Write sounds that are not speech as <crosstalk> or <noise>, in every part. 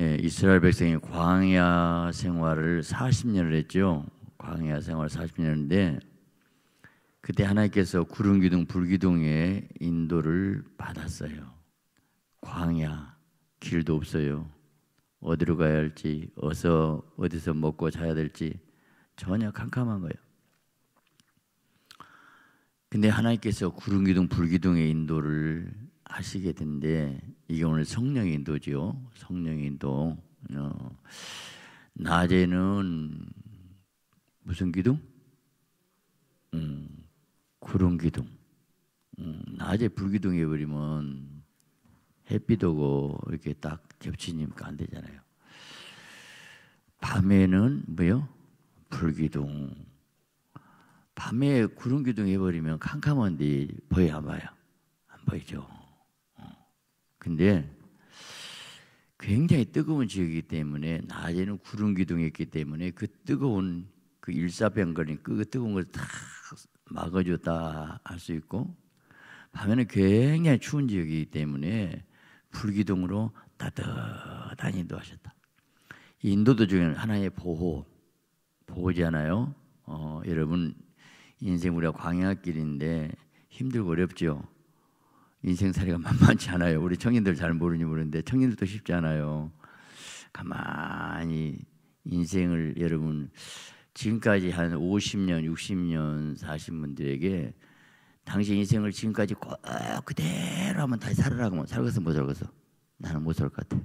예, 이스라엘 백성이 광야 생활을 40년을 했죠. 광야 생활 40년인데 그때 하나님께서 구름 기둥 불기둥의 인도를 받았어요. 광야 길도 없어요. 어디로 가야 할지 어서 어디서 먹고 자야 될지 전혀 캄캄한 거예요. 근데 하나님께서 구름 기둥 불기둥의 인도를 하시게 된데 이게 오늘 성령 인도지요. 성령 인도. 어, 낮에는 무슨 기둥? 음, 구름 기둥. 음, 낮에 불기둥 해버리면 햇빛 오고 이렇게 딱 겹치니까 안 되잖아요. 밤에는 뭐요? 불기둥. 밤에 구름 기둥 해버리면 캄캄한데 보여 안 봐요? 안 보이죠. 근데 굉장히 뜨거운 지역이기 때문에 낮에는 구름 기둥이 있기 때문에 그 뜨거운 그 일사병거리 그 뜨거운 걸 다 막아줬다 할 수 있고 밤에는 굉장히 추운 지역이기 때문에 불기둥으로 따뜻한 인도하셨다. 인도도 중에는 하나의 보호 보호잖아요. 어, 여러분 인생 우리가 광야길인데 힘들고 어렵죠. 인생살이가 만만치 않아요. 우리 청년들 잘 모르니 모르는데 청년들도 쉽지 않아요. 가만히 인생을 여러분 지금까지 한 50년, 60년 사신 분들에게 당신 인생을 지금까지 꼭 그대로 한번 다시 살아라고 하면 뭐 살겠어 못 살겠어? 나는 못 살 것 같아.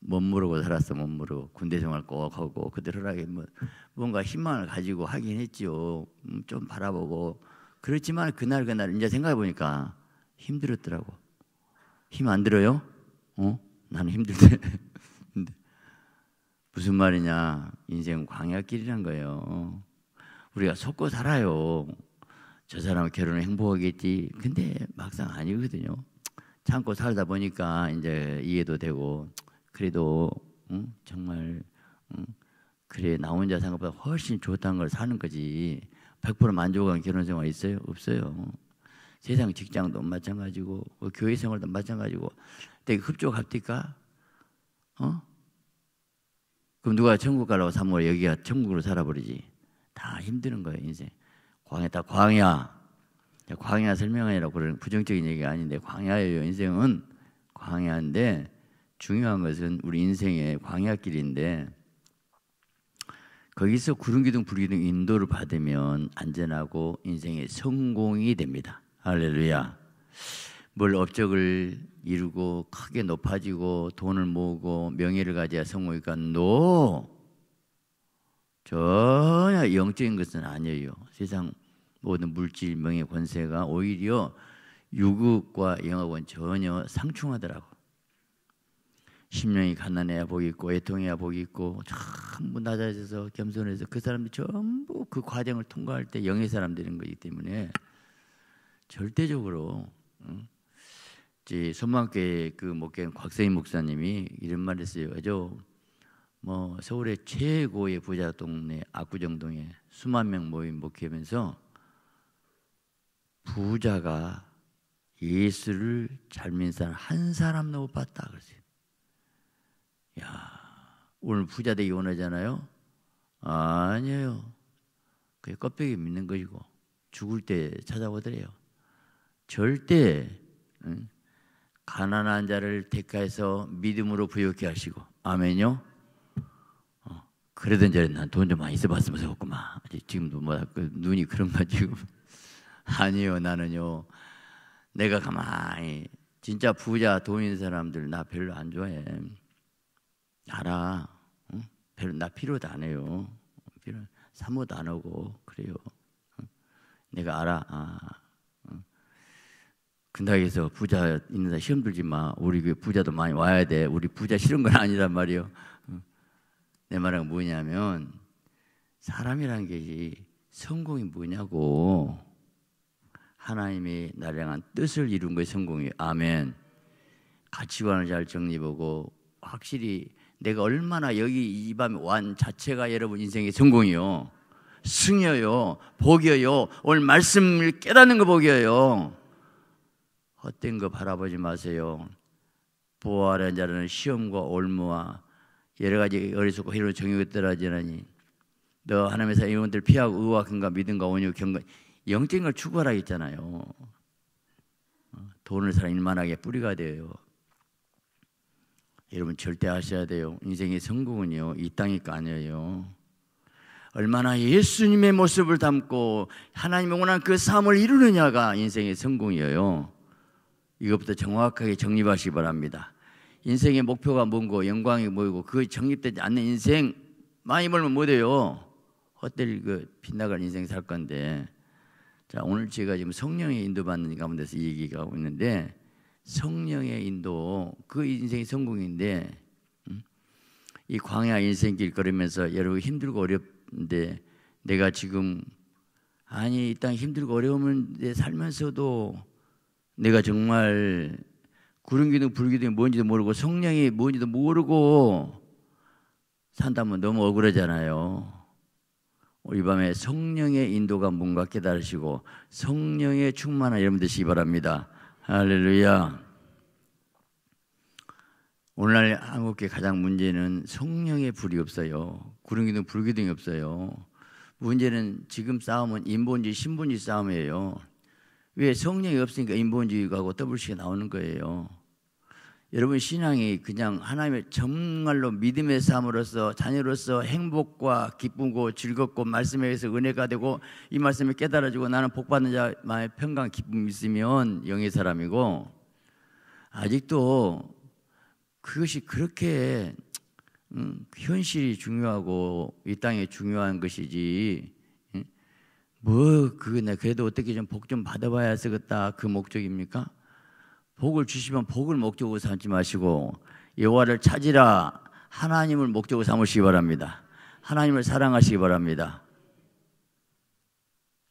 멋무르고 살았어 못무르고 군대 생활 꼭 하고 그대로라게 뭐 뭔가 희망을 가지고 하긴 했지요. 음, 좀 바라보고 그렇지만 그날 그날 이제 생각해 보니까 힘들었더라고. 힘 안 들어요? 어? 나는 힘들대. <laughs> 무슨 말이냐? 인생 광야길이란 거예요. 우리가 속고 살아요. 저 사람 결혼은 행복하겠지. 근데 막상 아니거든요. 참고 살다 보니까 이제 이해도 되고 그래도 응? 정말 응? 그래 나 혼자 생각보다 훨씬 좋다는 걸 사는 거지. 100% 만족한 결혼 생활 있어요? 없어요. 세상 직장도 마찬가지고 뭐 교회 생활도 마찬가지고 되게 흡족합니까? 어? 그럼 누가 천국 가려고 사모를 여기가 천국으로 살아버리지. 다 힘드는 거예요 인생. 광야다 광야. 광야 설명하느라 그런 부정적인 얘기가 아닌데 광야예요 인생은 광야인데 중요한 것은 우리 인생의 광야길인데 거기서 구름기둥 불기둥 인도를 받으면 안전하고 인생의 성공이 됩니다. 할렐루야. 뭘 업적을 이루고 크게 높아지고 돈을 모으고 명예를 가져야 성공이니까 노 전혀 영적인 것은 아니에요. 세상 모든 물질 명예 권세가 오히려 유급과 영화권 전혀 상충하더라고. 심령이 가난해야 보이고 애통해야 보이고 전부 낮아져서 겸손해서 그 사람들이 전부 그 과정을 통과할 때 영의 사람들인 거기 때문에 절대적으로 응? 선망교회 그 목회인 곽세인 목사님이 이런 말을 했어요. 그죠? 뭐 서울의 최고의 부자 동네 압구정동에 수만 명 모임 목회하면서 부자가 예수를 잘 믿는 사람 한 사람도 못 봤다 그랬어요. 야, 오늘 부자 되기 원하잖아요. 아니에요. 그게 껍데기 믿는 것이고 죽을 때 찾아오더래요. 절대 응? 가난한 자를 택하여서 믿음으로 부유케 하시고 아멘요. 어, 그러던 저래 난돈 좀 많이 써봤으면 좋겠구만. 지금도 뭐 그 눈이 그런 거 지금 <laughs> 아니요 나는요 내가 가만히 진짜 부자 돈있 사람들 나 별로 안 좋아해. 알아. 응? 별로 나 필요도 안 해요. 필요 사모도 안 하고 그래요. 응? 내가 알아. 아, 응. 근당에서 부자 있는 사 시험 들지 마. 우리 그 부자도 많이 와야 돼. 우리 부자 싫은 건 아니란 말이요. 내 말은 뭐냐면 사람이란 게 성공이 뭐냐고 하나님이 나를 향한 뜻을 이룬 게 성공이 아멘. 가치관을 잘 정립하고 확실히 내가 얼마나 여기 이 밤에 완 자체가 여러분 인생의 성공이요. 승여요. 복여요 오늘 말씀을 깨닫는 거복여요 헛된 거 바라보지 마세요. 보호하는 자는 시험과 올무와 여러 가지 어리석고 해로 정욕에 떨어지느니 너 하나님의 사람 이원들 피하고 의와 근과 믿음과 원유 경건 영적인 걸 추구하라 했잖아요. 어, 돈을 사람 일만하게 뿌리가 돼요. 여러분 절대 아셔야 돼요. 인생의 성공은요, 이 땅이 아니에요. 얼마나 예수님의 모습을 담고 하나님의 원한 그 삶을 이루느냐가 인생의 성공이에요. 이것부터 정확하게 정립하시기 바랍니다. 인생의 목표가 뭔고 영광이 뭐이고 그 정립되지 않는 인생 많이 벌면 못해요. 뭐 헛될그 빗나갈 인생 살 건데. 자 오늘 제가 지금 성령의 인도받는 가운데서 얘기가 있는데 성령의 인도 그 인생이 성공인데 음, 이 광야 인생길 걸으면서 여러분 힘들고 어렵는데 내가 지금 아니 이 땅 힘들고 어려움을 살면서도 내가 정말 구름기둥 불기둥이 뭔지도 모르고 성령이 뭔지도 모르고 산다면 너무 억울하잖아요. 우리 밤에 성령의 인도가 뭔가 깨달으시고 성령의 충만한 여러분 되시기 바랍니다. 할렐루야. 오늘날 한국계 가장 문제는 성령의 불이 없어요. 구름기둥 불기둥이 없어요. 문제는 지금 싸움은 인본주의 신본주의 싸움이에요. 왜 성령이 없으니까 인본주의하고 더블씨가 나오는 거예요. 여러분 신앙이 그냥 하나님의 정말로 믿음의 삶으로서 자녀로서 행복과 기쁨고 즐겁고 말씀에 의해서 은혜가 되고 이 말씀을 깨달아주고 나는 복받는 자만의 평강 기쁨이 있으면 영의 사람이고 아직도 그것이 그렇게 음, 현실이 중요하고 이땅이 중요한 것이지 음, 뭐 그거 내 그래도 어떻게 좀 복좀 좀 받아봐야 쓰겠다 그 목적입니까? 복을 주시면 복을 목적으로 삼지 마시고 여호와를 찾으라 하나님을 목적으로 삼으시기 바랍니다. 하나님을 사랑하시기 바랍니다.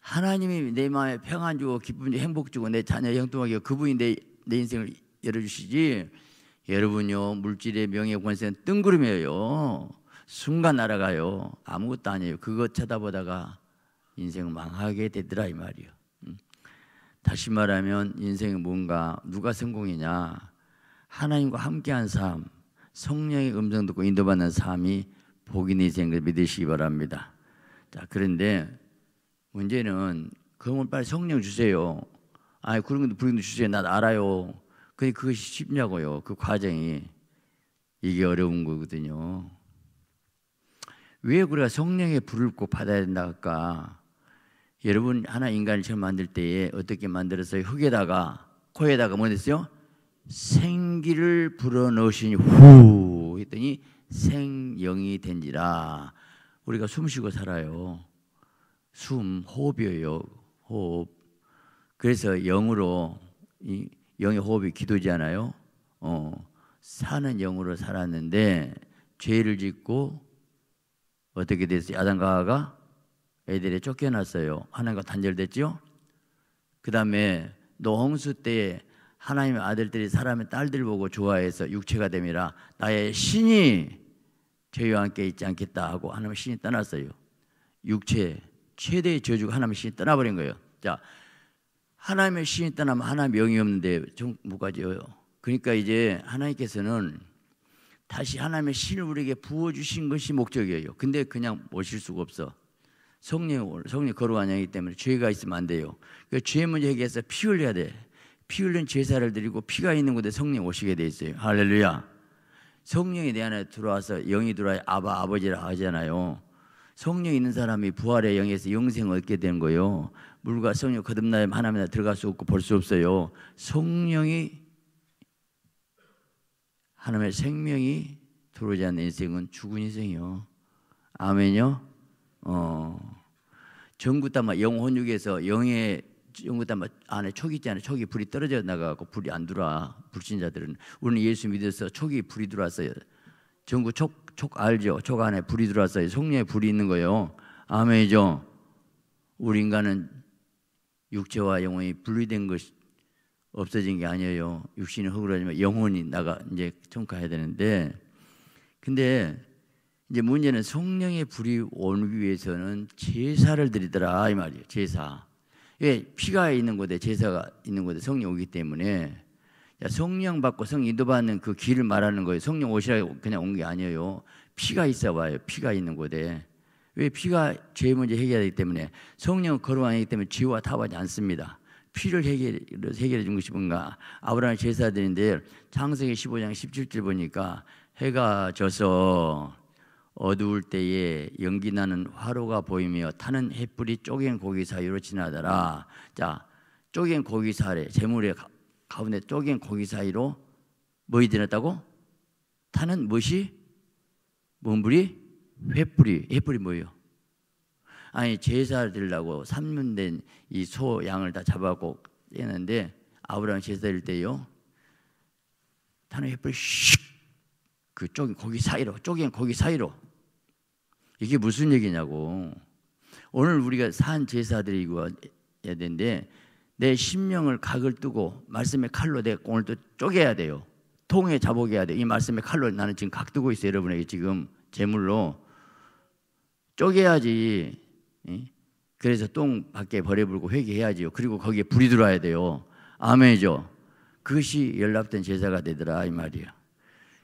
하나님이 내 마음에 평안 주고 기쁨 주고 행복 주고 내 자녀 형통하게 그분이 내, 내 인생을 열어주시지 여러분요 물질의 명예 권세는 뜬구름이에요 순간 날아가요 아무것도 아니에요 그것 쳐다보다가 인생 망하게 되더라 이 말이요 다시 말하면 인생이 뭔가 누가 성공이냐 하나님과 함께한 삶 성령의 음성 듣고 인도받는 삶이 복인 인생을 믿으시기 바랍니다. 자 그런데 문제는 그러면 빨리 성령 주세요. 아 그런 것도 부인도 주세요. 나 알아요. 근데 그것이 쉽냐고요. 그 과정이 이게 어려운 거거든요. 왜 우리가 성령의 불을 꼭 받아야 된다 할까? 여러분 하나 인간을 처음 만들 때에 어떻게 만들었어요? 흙에다가 코에다가 뭐 했어요? 생기를 불어넣으시니 후 했더니 생영이 된지라 우리가 숨쉬고 살아요. 숨 호흡이에요. 호흡. 그래서 영으로 이 영의 호흡이 기도잖아요. 어. 사는 영으로 살았는데 죄를 짓고 어떻게 됐어요? 아담과 하가 애들이 쫓겨났어요. 하나님과 단절됐죠. 그 다음에 노홍수 때에 하나님의 아들들이 사람의 딸들 보고 좋아해서 육체가 됨이라 나의 신이 저희와 함께 있지 않겠다 하고 하나님의 신이 떠났어요. 육체 최대의 저주가 하나님의 신이 떠나버린 거예요. 자, 하나님의 신이 떠나면 하나님 영이 없는데 전못가지요 그러니까 이제 하나님께서는 다시 하나님의 신을 우리에게 부어주신 것이 목적이에요. 근데 그냥 모실 수가 없어. 성령 성령 거룩한 양이기 때문에 죄가 있으면 안 돼요. 그 죄 문제 해결해서 피 흘려야 돼. 피 흘린 제사를 드리고 피가 있는 곳에 성령 오시게 돼 있어요. 할렐루야. 성령이 내 안에 들어와서 영이 들어와 아바 아버지라 하잖아요. 성령 있는 사람이 부활의 영에서 영생을 얻게 된 거예요. 물과 성령 거듭나면 하나님에 들어갈 수 없고 볼 수 없어요. 성령이 하나님의 생명이 들어오지 않는 인생은 죽은 인생이요. 아멘요. 어, 전구담아 영혼육에서 영의 전구담아 안에 초기 있잖아 초기 불이 떨어져 나가고 불이 안 들어와. 불신자들은 우리는 예수 믿어서 촉이 불이 들어왔어요. 전구 촉, 촉 알죠? 촉 안에 불이 들어왔어요. 속내에 불이 있는 거예요. 아멘이죠. 우리 인간은 육체와 영혼이 분리된 것이 없어진 게 아니에요. 육신이 허구라지만 영혼이 나가 이제 통과해야 되는데 근데 이제 문제는 성령의 불이 오기 위해서는 제사를 드리더라 이 말이에요. 제사. 예, 피가 있는 곳에 제사가 있는 곳에 성령 오기 때문에 성령 받고 성 인도 받는 그 길을 말하는 거예요. 성령 오시라 그냥 온 게 아니에요. 피가 있어 와요. 피가 있는 곳에. 왜 피가 죄 문제 해결하기 때문에 성령 거룩하기 때문에 죄와 타하지 않습니다. 피를 해결, 해결해 준 것이 뭔가 아브라함 제사들인데 창세기 15장 17절 보니까 해가 져서 어두울 때에 연기 나는 화로가 보이며 타는 햇불이 쪼갠 고기 사이로 지나더라. 자, 쪼갠 고기 사이 재물의 가, 운데 쪼갠 고기 사이로 뭐이 지났다고? 타는 무엇이? 뭔 불이? 횃불이. 횃불이 뭐예요? 아니 제사를 드리려고 3년 된 이 소 양을 다 잡아갖고 떼는데 아브라함 제사 드 때요 타는 횃불 이 슉그 쪼갠 고기 사이로 쪼갠 고기 사이로 이게 무슨 얘기냐고. 오늘 우리가 산 제사들이고 야 되는데 내 심령을 각을 뜨고 말씀의 칼로 내 오늘 또 쪼개야 돼요. 통에 자복야 돼. 이 말씀의 칼로 나는 지금 각 뜨고 있어요. 여러분에게 지금 제물로 쪼개야지. 그래서 똥 밖에 버려버고 회개해야지요. 그리고 거기에 불이 들어와야 돼요. 아멘이죠. 그것이 연락된 제사가 되더라 이 말이야.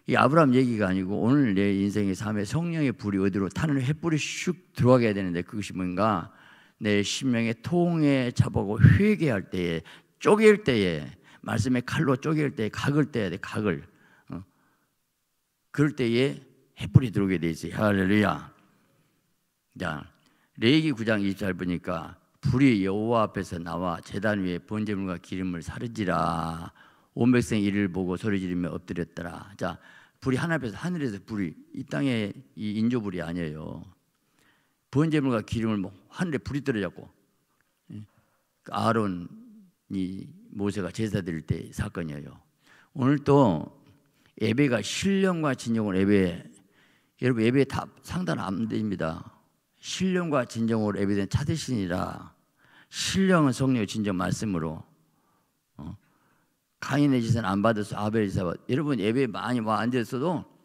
이 아브라함 얘기가 아니고 오늘 내 인생의 삶에 성령의 불이 어디로 타는 횃불이 슉 들어가게 되는데 그것이 뭔가 내심명의 통에 잡아고 회개할 때에 쪼갤 때에 말씀의 칼로 쪼갤 때에 각을 때야돼 각을 어. 그럴 때에 횃불이 들어오게 돼 있어요 할렐루야 자 레이기 9장 2절 보니까 불이 여호와 앞에서 나와 재단 위에 번제물과 기름을 사르지라 온 백성이 이를 보고 소리 지르며 엎드렸더라 자 불이 하늘 앞에서 하늘에서 불이 이 땅에 이 인조불이 아니에요. 번제물과 기름을 뭐 하늘에 불이 떨어졌고 예, 그 아론이 모세가 제사 드릴 때 사건이에요. 오늘 또 예배가 신령과 진정으 예배 여러분 예배 다 상단 안 됩니다. 신령과 진정으로 예배된 차대신이라 신령은 성령 진정 말씀으로 가인의 짓사안 받아서 아벨의 제사 받. 여러분 예배 많이 와앉아어도 뭐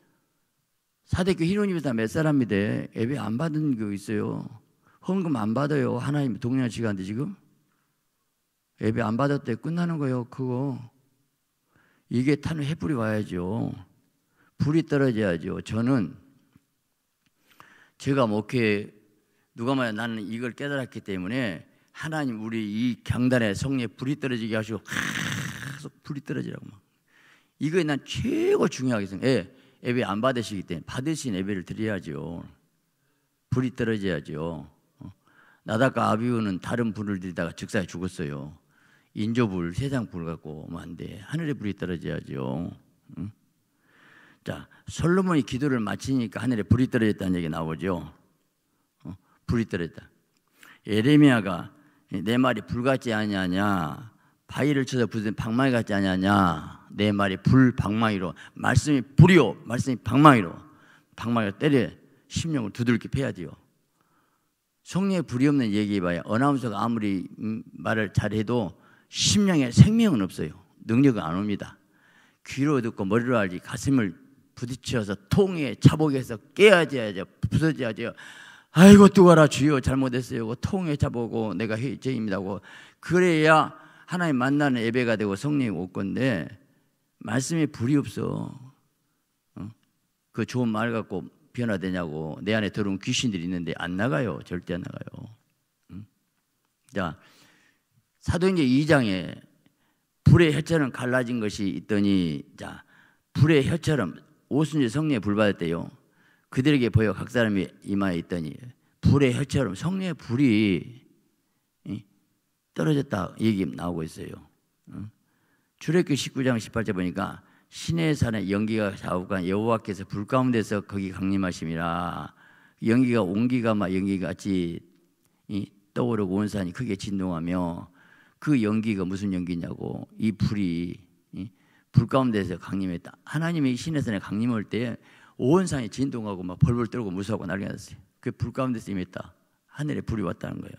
사대교 희로님이 다몇 사람이 돼 예배 안 받은 교 있어요. 헌금 안 받아요. 하나님 동양 시간인데 지금 예배 안 받았대 끝나는 거예요. 그거 이게 탄을 해불이 와야죠. 불이 떨어져야죠. 저는 제가 목회 누가 말해 나는 이걸 깨달았기 때문에 하나님 우리 이 경단에 성에 불이 떨어지게 하시고 계속 불이 떨어지라고 막. 이거난 최고 중요하게 생각. 예, 예배 안 받으시기 때문에 받으신 예배를 드려야죠. 불이 떨어져야죠. 어. 나다가 아비우는 다른 불을 들다가 즉사에 죽었어요. 인조불, 세상 불 갖고 오면 안 돼. 하늘의 불이 떨어져야죠. 자, 솔로몬이 기도를 마치니까 하늘에 불이 떨어졌다는 얘기 나오죠. 어? 불이 떨어졌다. 예레미야가 내 말이 불같지 아니하냐 바위를 쳐서 부수는 방망이 같지 않니냐내 말이 불방망이로 말씀이 불이요 말씀이 방망이로 방망이로 때려 심령을 두들겨 패야지요 성령의 불이 없는 얘기해봐야 어나운서가 아무리 음, 말을 잘해도 심령에 생명은 없어요 능력은 안 옵니다 귀로 듣고 머리로 알지 가슴을 부딪혀서 통에 차복해서 깨야지 하죠 부서져야죠 아이고 뜨거라 주여 잘못했어요 통에 차보고 내가 죄입니다 그래야 하나님 만나는 예배가 되고 성령이 올 건데 말씀에 불이 없어. 어? 그 좋은 말 갖고 변화되냐고 내 안에 들어온 귀신들이 있는데 안 나가요. 절대 안 나가요. 응? 자 사도행전 2장에 불의 혀처럼 갈라진 것이 있더니 자 불의 혀처럼 오순절 성령에 불 받았대요. 그들에게 보여 각 사람이 이마에 있더니 불의 혀처럼 성령의 불이 떨어졌다 얘기 나오고 있어요. 출애굽기 19장 18절 보니까 신의 산에 연기가 자욱한 여호와께서 불 가운데서 거기 강림하심이라 연기가 온기가 막 연기같이 떠오르고 온 산이 크게 진동하며 그 연기가 무슨 연기냐고 이 불이 불 가운데서 강림했다. 하나님이 신의 산에 강림할 때온 산이 진동하고 막 벌벌 떨고 무서워하고 난리 났어요. 그 불 가운데서 임했다. 하늘에 불이 왔다는 거예요.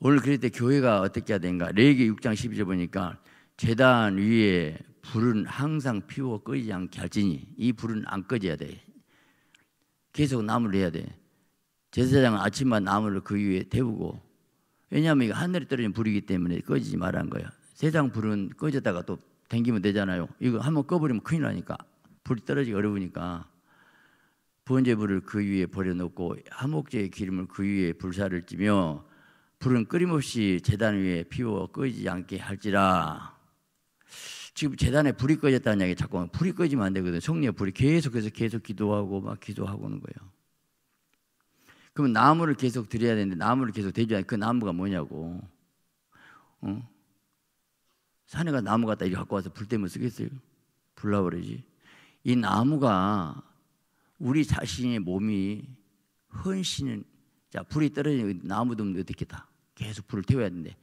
오늘 그럴 때 교회가 어떻게 해야 되는가? 레이기 6장 12절 보니까 재단 위에 불은 항상 피워 꺼지지 않게 할지니 이 불은 안 꺼져야 돼. 계속 나무를 해야 돼. 제사장은 아침만 나무를 그 위에 대우고 왜냐하면 이거 하늘에 떨어진 불이기 때문에 꺼지지 말란 거야. 세상 불은 꺼졌다가 또 당기면 되잖아요. 이거 한번 꺼버리면 큰일 나니까 불이 떨어지기 어려우니까 번제불을 그 위에 버려놓고 한목재의 기름을 그 위에 불사를 찌며 불은 끊임없이 재단 위에 피워 꺼지지 않게 할지라. 지금 재단에 불이 꺼졌다는 이야기 자꾸 불이 꺼지면 안 되거든. 요성령의 불이 계속해서 계속 기도하고 막 기도하고 하는 거예요. 그러면 나무를 계속 드려야 되는데 나무를 계속 대줘야 그 나무가 뭐냐고. 어? 산에 가 나무 같다 이리 갖고 와서 불 때문에 쓰겠어요? 불나버리지. 이 나무가 우리 자신의 몸이 헌신은 자 불이 떨어지는 나무도 없는데 어떻게다 계속 불을 태워야 되는데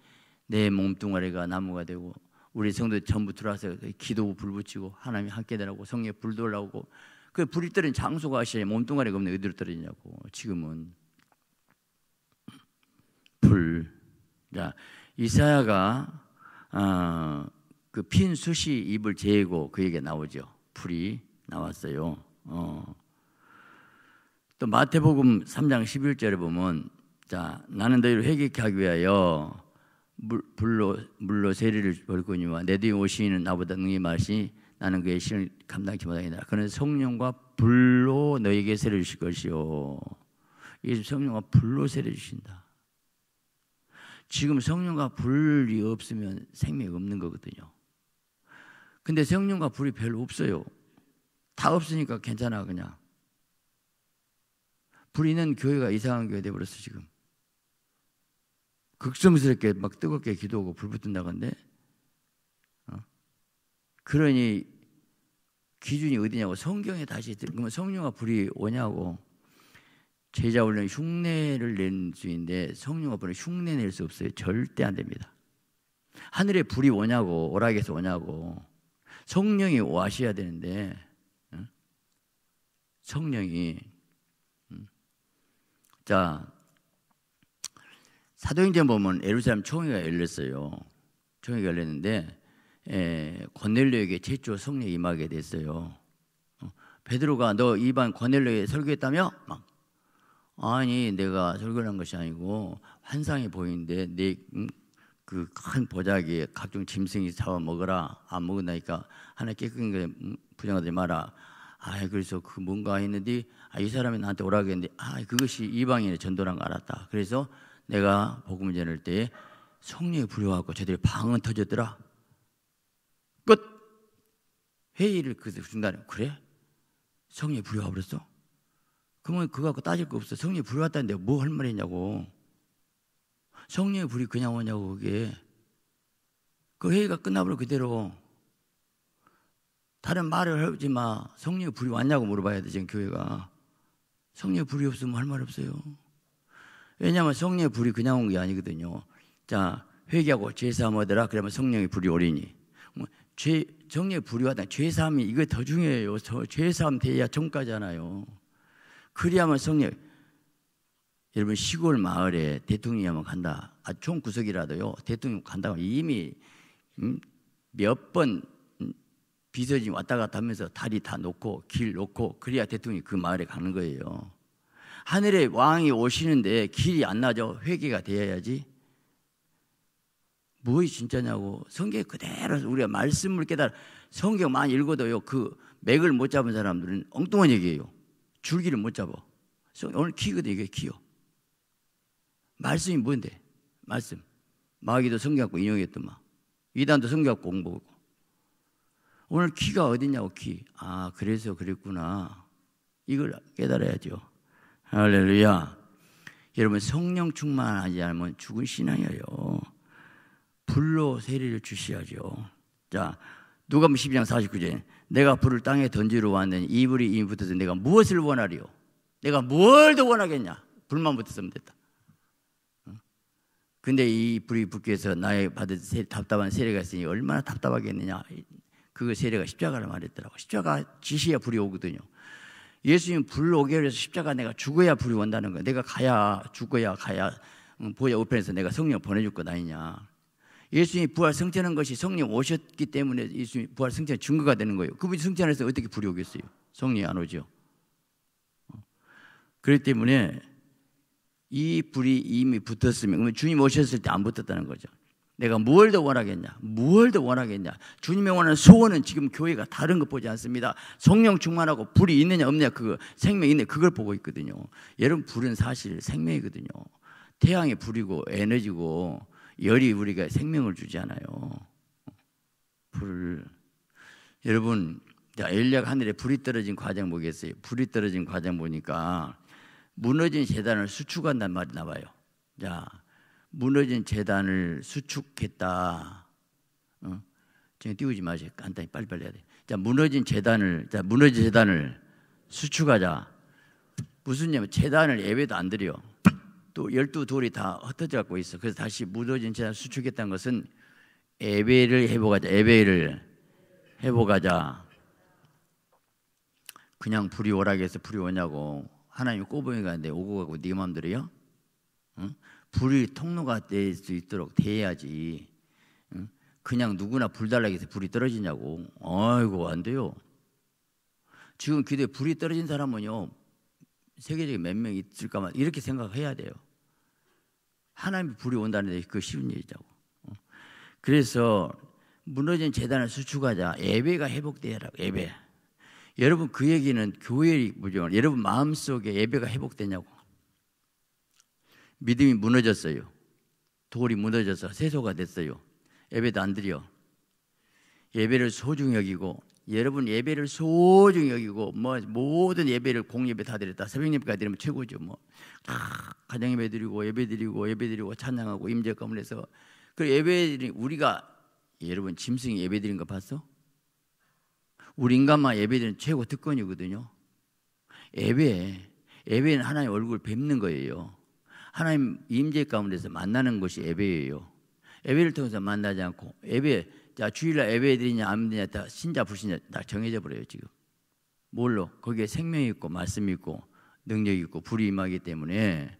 내 몸뚱아리가 나무가 되고 우리 성도 전부 들어와서 기도 고불 붙이고 하나님 함께 되라고 성에 령불 돌라고 그 불이 떨어진 장소가 아시아 몸뚱아리가 없는 어디로 떨어지냐고 지금은 불. 자 이사야가 어, 아, 그핀 숱이 입을 재고 그에게 나오죠. 불이 나왔어요. 어. 또 마태복음 3장 11절에 보면 자, 나는 너희를 회개케 하기 위하여 물, 로 물로 세리를 벌거니와 내 뒤에 오시는 나보다 능히 마이 나는 그의 신을 감당치 못하겠다. 그는 성령과 불로 너에게 세례 주실 것이요. 예수 성령과 불로 세례 주신다. 지금 성령과 불이 없으면 생명이 없는 거거든요. 근데 성령과 불이 별로 없어요. 다 없으니까 괜찮아 그냥. 불이 있는 교회가 이상한 교회 돼버렸어 지금. 극성스럽게 막 뜨겁게 기도하고 불 붙은다건데 어? 그러니 기준이 어디냐고 성경에 다시 그러면 성령과 불이 오냐고 제자 훈련 흉내를 낸수 있는데 성령과 불은 흉내 낼 수 없어요 절대 안 됩니다 하늘에 불이 오냐고 오락에서 오냐고 성령이 와셔야 되는데 어? 성령이 음. 자 사도행전 보면 예루살렘 총회가 열렸어요. 총회가 열렸는데 에, 예, 권넬료에게 최초 성령 임하게 됐어요. 어, 베드로가 너 이반 권넬료에 설교했다며? 막 아니 내가 설교를 한 것이 아니고 환상이 보이는데 내 음, 그큰 보자기에 각종 짐승이 잡아 먹어라 안 먹으니까 하나 깨끗한 게 음, 부정하지 마라. 아 그래서 그 뭔가 했는데 아, 이 사람이 나한테 오라 그랬는데 아 그것이 이방인의 전도란 걸 알았다. 그래서 내가 복음 전할 때 성령이 불려갖고 저들이 방언 터졌더라. 끝. 회의를 그 중단해. 그래? 성령이 불려와 버렸어? 그러면 그거 갖고 따질 거 없어. 성령이 불려왔다는데 뭐 할 말이냐고. 성령의 불이 그냥 오냐고 그게. 그 회의가 끝나버려 그대로. 다른 말을 하지 마. 성령의 불이 왔냐고 물어봐야 돼 지금 교회가. 성령의 불이 없으면 할 말 없어요. 왜냐하면 성령의 불이 그냥 온 게 아니거든요. 자, 회개하고 죄사함하더라. 그러면 성령의 불이 오리니. 뭐, 죄, 성령의 불이 왔다. 죄사함이 이거 더 중요해요. 죄사함 돼야 정가잖아요. 그리하면 성령. 여러분 시골 마을에 대통령이 한번 간다. 아, 총구석이라도요. 대통령 간다고 이미 음, 몇번 음, 비서진 왔다 갔다 하면서 다리 다 놓고 길 놓고 그래야 대통령이 그 마을에 가는 거예요. 하늘의 왕이 오시는데 길이 안 나죠. 회개가 되어야지. 뭐이 진짜냐고 성경 그대로 우리가 말씀을 깨달아 성경 많이 읽어도요 그 맥을 못 잡은 사람들은 엉뚱한 얘기예요 줄기를 못 잡아 오늘 키거든 이게 키요 말씀이 뭔데 말씀 마귀도 성경 갖고 인용했더만 이단도 성경 갖고 공부하고 오늘 키가 어딨냐고 키아 그래서 그랬구나 이걸 깨달아야죠 할렐루야. 여러분 성령 충만하지 않으면 죽은 신앙이에요. 불로 세리를 주시야죠. 자, 누가 12장 49절. 내가 불을 땅에 던지러 왔는데 이불이 이미 붙어서 내가 무엇을 원하리요? 내가 뭘 더 원하겠냐? 불만 붙었으면 됐다. 근데 이 불이 붙기 위해서 나의 받은 세, 답답한 세례가 있으니 얼마나 답답하겠느냐. 그 세례가 십자가를 말했더라고. 십자가 지시야 불이 오거든요. 예수님 불 오게 해서 십자가 내가 죽어야 불이 온다는 거야. 내가 가야 죽어야 가야 보야 우편에서 내가 성령 보내줄 것 아니냐. 예수님 부활 승천한 것이 성령 오셨기 때문에 예수님 부활 승천 증거가 되는 거예요. 그분이 승천해서 어떻게 불이 오겠어요? 성령이 안 오죠. 어. 그렇기 때문에 이 불이 이미 붙었으면 그러면 주님 오셨을 때 안 붙었다는 거죠. 내가 무엇을 더 원하겠냐? 무엇을 더 원하겠냐? 주님이 원하는 소원은 지금 교회가 다른 것 보지 않습니다. 성령 충만하고 불이 있느냐 없느냐 그거 생명이 있느 그걸 보고 있거든요. 여러분 불은 사실 생명이거든요. 태양의 불이고 에너지고 열이 우리가 생명을 주지 않아요. 불 여러분 엘리야가 하늘에 불이 떨어진 과정 보겠어요. 불이 떨어진 과정 보니까 무너진 재단을 수축한단 말이 나와요. 자, 무너진 재단을 수축했다. 어? 지금 띄우지 마세요. 간단히 빨리빨리 해야 돼. 자, 무너진 재단을, 자, 무너진 재단을 수축하자. 무슨 냐면 재단을 예배도 안 드려. 또 열두 돌이 다 흩어져 갖고 있어. 그래서 다시 무너진 재단 수축했다는 것은 예배를 회복하자. 예배를 회복하자. 그냥 불이 오락해서 불이 오냐고. 하나님 꼬부이 가는 오고 가고 네 맘대로요? 응? 불이 통로가 될 수 있도록 돼야지 그냥 누구나 불 달라고 해서 불이 떨어지냐고. 아이고 안 돼요. 지금 기도에 불이 떨어진 사람은요. 세계적인 몇명 있을까만 이렇게 생각해야 돼요. 하나님 불이 온다는 데그 쉬운 일이라고. 어? 그래서 무너진 재단을 수축하자 예배가 회복되라 예배. 여러분 그 얘기는 교회의 무조 여러분 마음속에 예배가 회복되냐고. 믿음이 무너졌어요. 돌이 무너져서 세소가 됐어요. 예배도 안 드려. 예배를 소중히 여기고 여러분 예배를 소중히 여기고 뭐 모든 예배를 공예배 다 드렸다 새벽 예배까지 드리면 최고죠 뭐 아, 가정 예배 드리고 예배 드리고 예배 드리고 찬양하고 임재 가문 해서 그 예배 우리가 여러분 짐승이 예배 드린 거 봤어? 우리 인간만 예배 드리는 최고 특권이거든요 예배 예배는 하나님 얼굴 뵙는 거예요 하나님 임재 가운데서 만나는 것이 예배예요. 예배를 통해서 만나지 않고 예배 자 주일날 예배 드리냐 안 드리냐 다 신자 불신자 다 정해져 버려요 지금. 뭘로 거기에 생명이 있고 말씀이 있고 능력이 있고 불이 임하기 때문에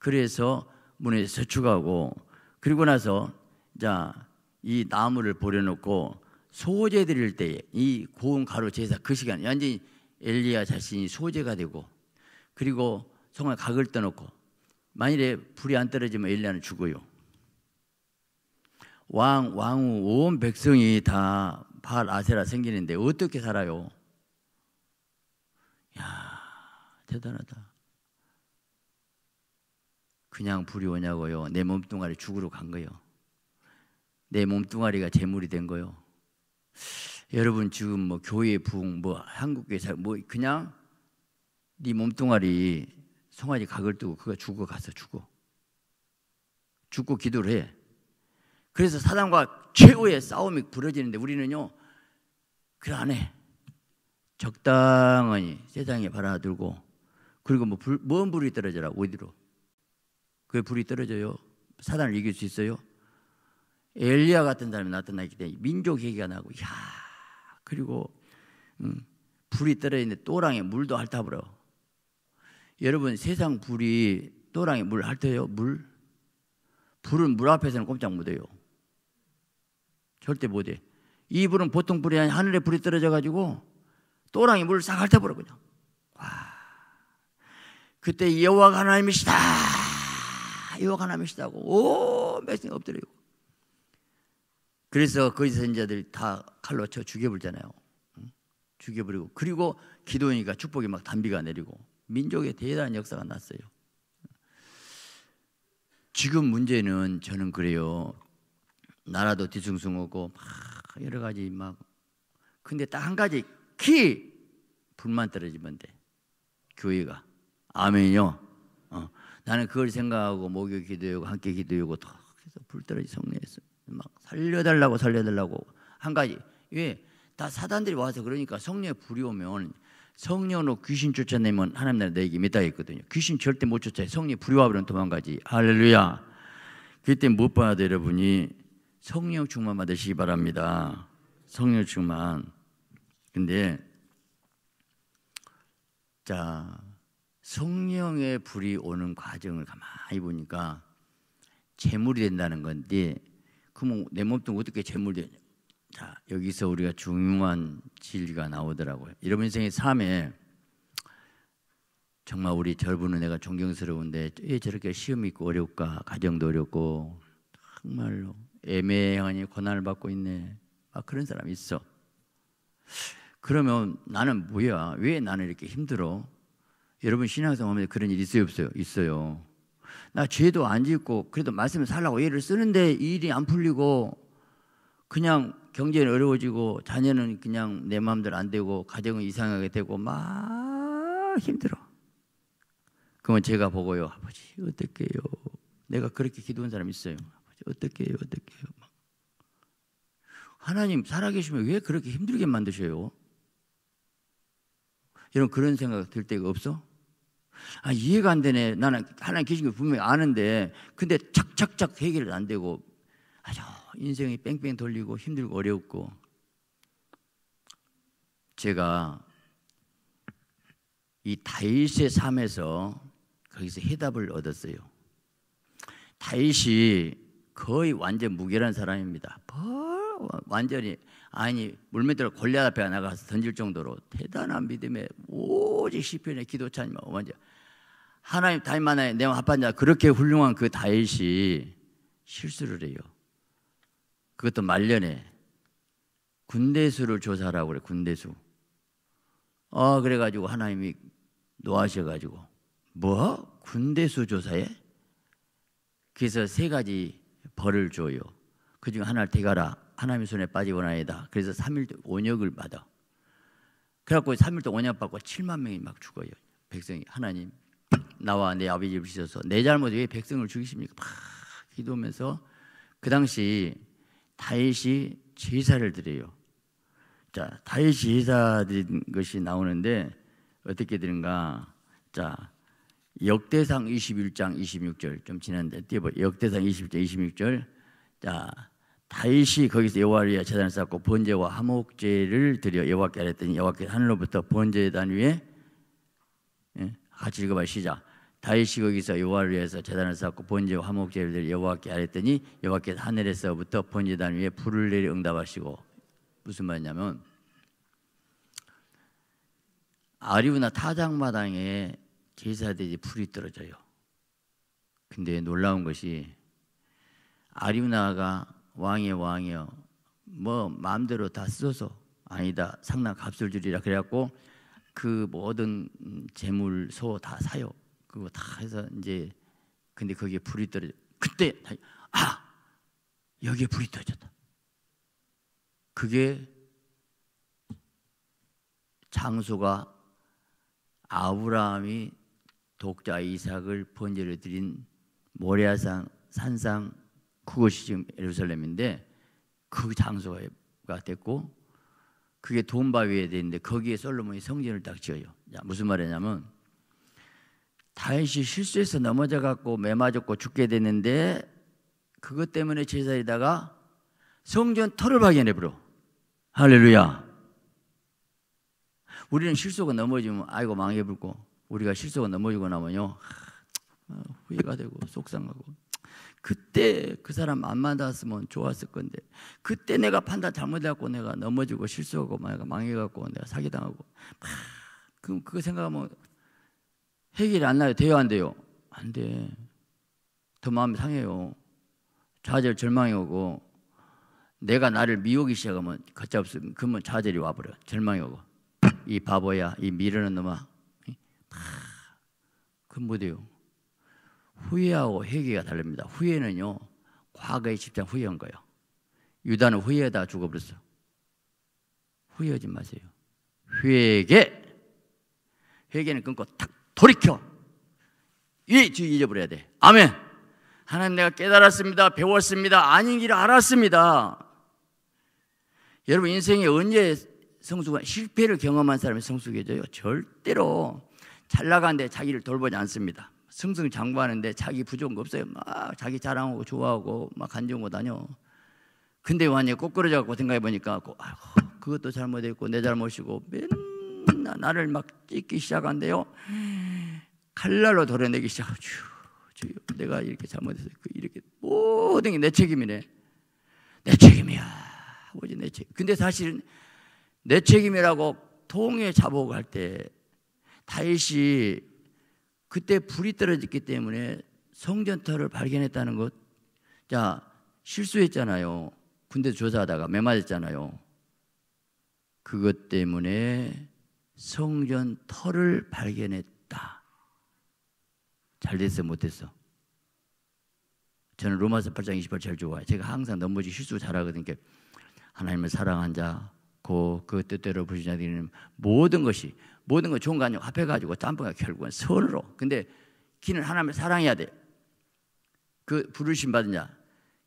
그래서 문에 서축하고 그리고 나서 자 이 나무를 버려놓고 소재 드릴 때에 이 고운 가루 제사 그 시간 완전히 엘리야 자신이 소재가 되고 그리고 성을 각을 떠놓고 만일에 불이 안 떨어지면 엘리야는 죽어요. 왕, 왕후, 온 백성이 다발 아세라 생기는데 어떻게 살아요? 야 대단하다. 그냥 불이 오냐고요. 내 몸뚱아리 죽으러 간 거요. 내 몸뚱아리가 재물이 된 거요. 여러분 지금 뭐 교회 부흥 뭐 한국교회 뭐 그냥 네 몸뚱아리 송아지 각을 두고 그가 죽어가서 죽어. 죽고 기도를 해. 그래서 사단과 최후의 싸움이 벌어지는데 우리는요, 그 안에 적당히 세상에 바라들고 그리고 뭐 불, 뭔 불이 떨어져라 어디로 그 불이 떨어져요 사단을 이길 수 있어요 엘리야 같은 사람이 나타나기 때문에 민족 얘기가 나고 야 그리고 음, 불이 떨어지는데 또랑에 물도 핥아버려 여러분 세상 불이 또랑이 물 할 때요 물 불은 물 앞에서는 꼼짝 못해요. 절대 못해. 이 불은 보통 불이 아니라 하늘에 불이 떨어져 가지고 또랑이 물을 싹 핥아버려 그냥. 와. 그때 여호와가 하나님이시다. 여호와가 하나님이시다고 오 맥신 엎드리고. 그래서 거기서 선자들이 다 칼로 쳐 죽여버리잖아요. 죽여버리고 그리고 기도니까 축복이 막 단비가 내리고 민족의 대단한 역사가 났어요. 지금 문제는 저는 그래요. 나라도 뒤숭숭하고 막 여러 가지 막 근데 딱 한 가지 키 불만 떨어지면 돼. 교회가 아멘요. 어. 나는 그걸 생각하고 목요 기도하고 함께 기도하고 탁해 불떨어지 성례했어. 막 살려달라고 살려달라고 한 가지 왜 다 사단들이 와서 그러니까 성례 불이 오면 성령으로 귀신 쫓아내면 하나님 나라 내게 믿다 있거든요 귀신 절대 못 쫓아요. 성령 불효하면 도망가지. 할렐루야. 그때 못 봐야 돼 여러분이 성령 충만 받으시기 바랍니다. 성령 충만. 근데 자 성령의 불이 오는 과정을 가만히 보니까 재물이 된다는 건데 그러내 몸뚱 어떻게 재물 되냐? 자, 여기서 우리가 중요한 진리가 나오더라고요. 여러분 인생의 삶에 정말 우리 절은 내가 존경스러운데 왜 저렇게 시험 있고 어렵까 가정도 어렵고 정말로 애매하니 고난을 받고 있네 막 그런 사람 있어 그러면 나는 뭐야 왜 나는 이렇게 힘들어 여러분 신앙생활 하 그런 일 있어요 없어요 있어요 나 죄도 안 짓고 그래도 말씀을 살라고 애를 쓰는데 일이 안 풀리고 그냥 경제는 어려워지고 자녀는 그냥 내 마음대로 안 되고 가정은 이상하게 되고 막 힘들어. 그러면 제가 보고요. 아버지 어떻게요? 내가 그렇게 기도한 사람 있어요. 아버지 어떻게요? 어떻게요? 하나님 살아계시면 왜 그렇게 힘들게 만드셔요? 이런 그런 생각 들 때가 없어? 아 이해가 안 되네. 나는 하나님 계신 걸 분명히 아는데 근데 착착착 해결이 안 되고 아주 인생이 뺑뺑 돌리고 힘들고 어렵고 제가 이 다윗의 삶에서 거기서 해답을 얻었어요. 다윗이 거의 완전 무결한 사람입니다. 완전히 아니 물밑으로 골리앗 앞에 나가서 던질 정도로 대단한 믿음에 오직 시편의 기도찬이 완전 하나님 다윗만의 내마 합한 자 그렇게 훌륭한 그 다윗이 실수를 해요. 그것도 말년에 군대수를 조사하라고 그래 군대수 아 그래가지고 하나님이 노하셔가지고 뭐 군대수 조사에 그래서 세 가지 벌을 줘요 그중 하나를 대가라 하나님의 손에 빠지고나이다 그래서 3일 온역을 받아 그래갖고 3일 동안 온역 받고 7만 명이 막 죽어요 백성이 하나님 나와 내 아버지 집을 지셔서 내 잘못 이왜 백성을 죽이십니까 막 기도하면서 그 당시 다윗이 제사를 드려요. 자, 다윗이 제사 드린 것이 나오는데 어떻게 되는가? 자, 역대상 21장 26절 좀 지난데 띄워 역대상 21장 26절. 자, 다윗이 거기서 여호와를 제단을 쌓고 번제와 화목제를 드려 여호와께 하랬더니 여호와께 하늘로부터 번제단 위에 예? 같이 읽어봐 시작. 다윗이 거기서 여호와를 위해서 제단을 쌓고 번제 화목제를 여호와께 하랬더니 여호와께서 하늘에서부터 번제단 위에 불을 내리 응답하시고 무슨 말이냐면 아리우나 타작마당에 제사대지 불이 떨어져요. 근데 놀라운 것이 아리우나가 왕의 왕이여 뭐 마음대로 다 써서 아니다 상나 값을 줄이라 그래갖고 그 모든 재물 소 다 사요. 그거 다 해서 이제 근데 거기에 불이 떨어져. 그때 아 여기에 불이 떨어졌다. 그게 장소가 아브라함이 독자 이삭을 번제를 드린 모리아산 산상 그것이 지금 예루살렘인데 그 장소가 됐고 그게 돈바위에 되는데 거기에 솔로몬이 성전을 딱 지어요. 무슨 말이냐면 다윗이 실수해서 넘어져 갖고 매맞았고 죽게 됐는데 그것 때문에 제사에다가 성전 털을 발견해 버려. 할렐루야. 우리는 실수가 넘어지면 아이고 망해 버리고 우리가 실수가 넘어지고 나면요 후회가 되고 속상하고 그때 그 사람 안 만났으면 좋았을 건데 그때 내가 판단 잘못해갖고 내가 넘어지고 실수하고 내가 망해갖고 내가 사기당하고 막 그거 그 생각하면 해결이 안 나요. 돼요, 안 돼요? 안 돼. 더 마음이 상해요. 좌절 절망이 오고, 내가 나를 미우기 시작하면 걷잡으면 그러면 좌절이 와버려. 절망이 오고. 이 바보야, 이미련는 놈아. 그건 못해요. 후회하고 회개가 다릅니다. 후회는요, 과거에 집착 후회한 거예요. 유다는 후회하다 죽어버렸어. 후회하지 마세요. 회계회계는 끊고 탁 돌이켜. 이 잊어버려야 돼. 아멘. 하나님 내가 깨달았습니다. 배웠습니다. 아닌 길을 알았습니다. 여러분 인생에 언제 성수 실패를 경험한 사람이 성숙해져요? 절대로 잘 나가는데 자기를 돌보지 않습니다. 승승 장구하는데 자기 부족한 없어요. 막 자기 자랑하고 좋아하고 막 간증하고 다녀. 근데 완전히 꼬꾸라져갖고 생각해 보니까 그, 아이고 그것도 잘못했고 내 잘못이고 맨날 나를 막 찢기 시작한대요. 칼날로 도려내기 시작하고 내가 이렇게 잘못해서 그 이렇게 모든 게 내 책임이네. 내 책임이야. 아버지 내 책임. 근데 사실 내 책임이라고 통에 자복할 때 다윗이 그때 불이 떨어졌기 때문에 성전터를 발견했다는 것. 자, 실수했잖아요. 군대 조사하다가 매맞았잖아요. 그것 때문에 성전 터를 발견했다. 잘 됐어, 못 됐어? 저는 로마서 8장 28절 좋아해요. 제가 항상 넘어지 실수 잘하거든요. 하나님을 사랑한 자, 고, 그 뜻대로 부르시냐 드 모든 것이, 모든 것 좋은 거 아니고 합해가지고 짬뽕이 결국은 선으로. 근데 기는 하나님을 사랑해야 돼. 그 부르심 받은 자.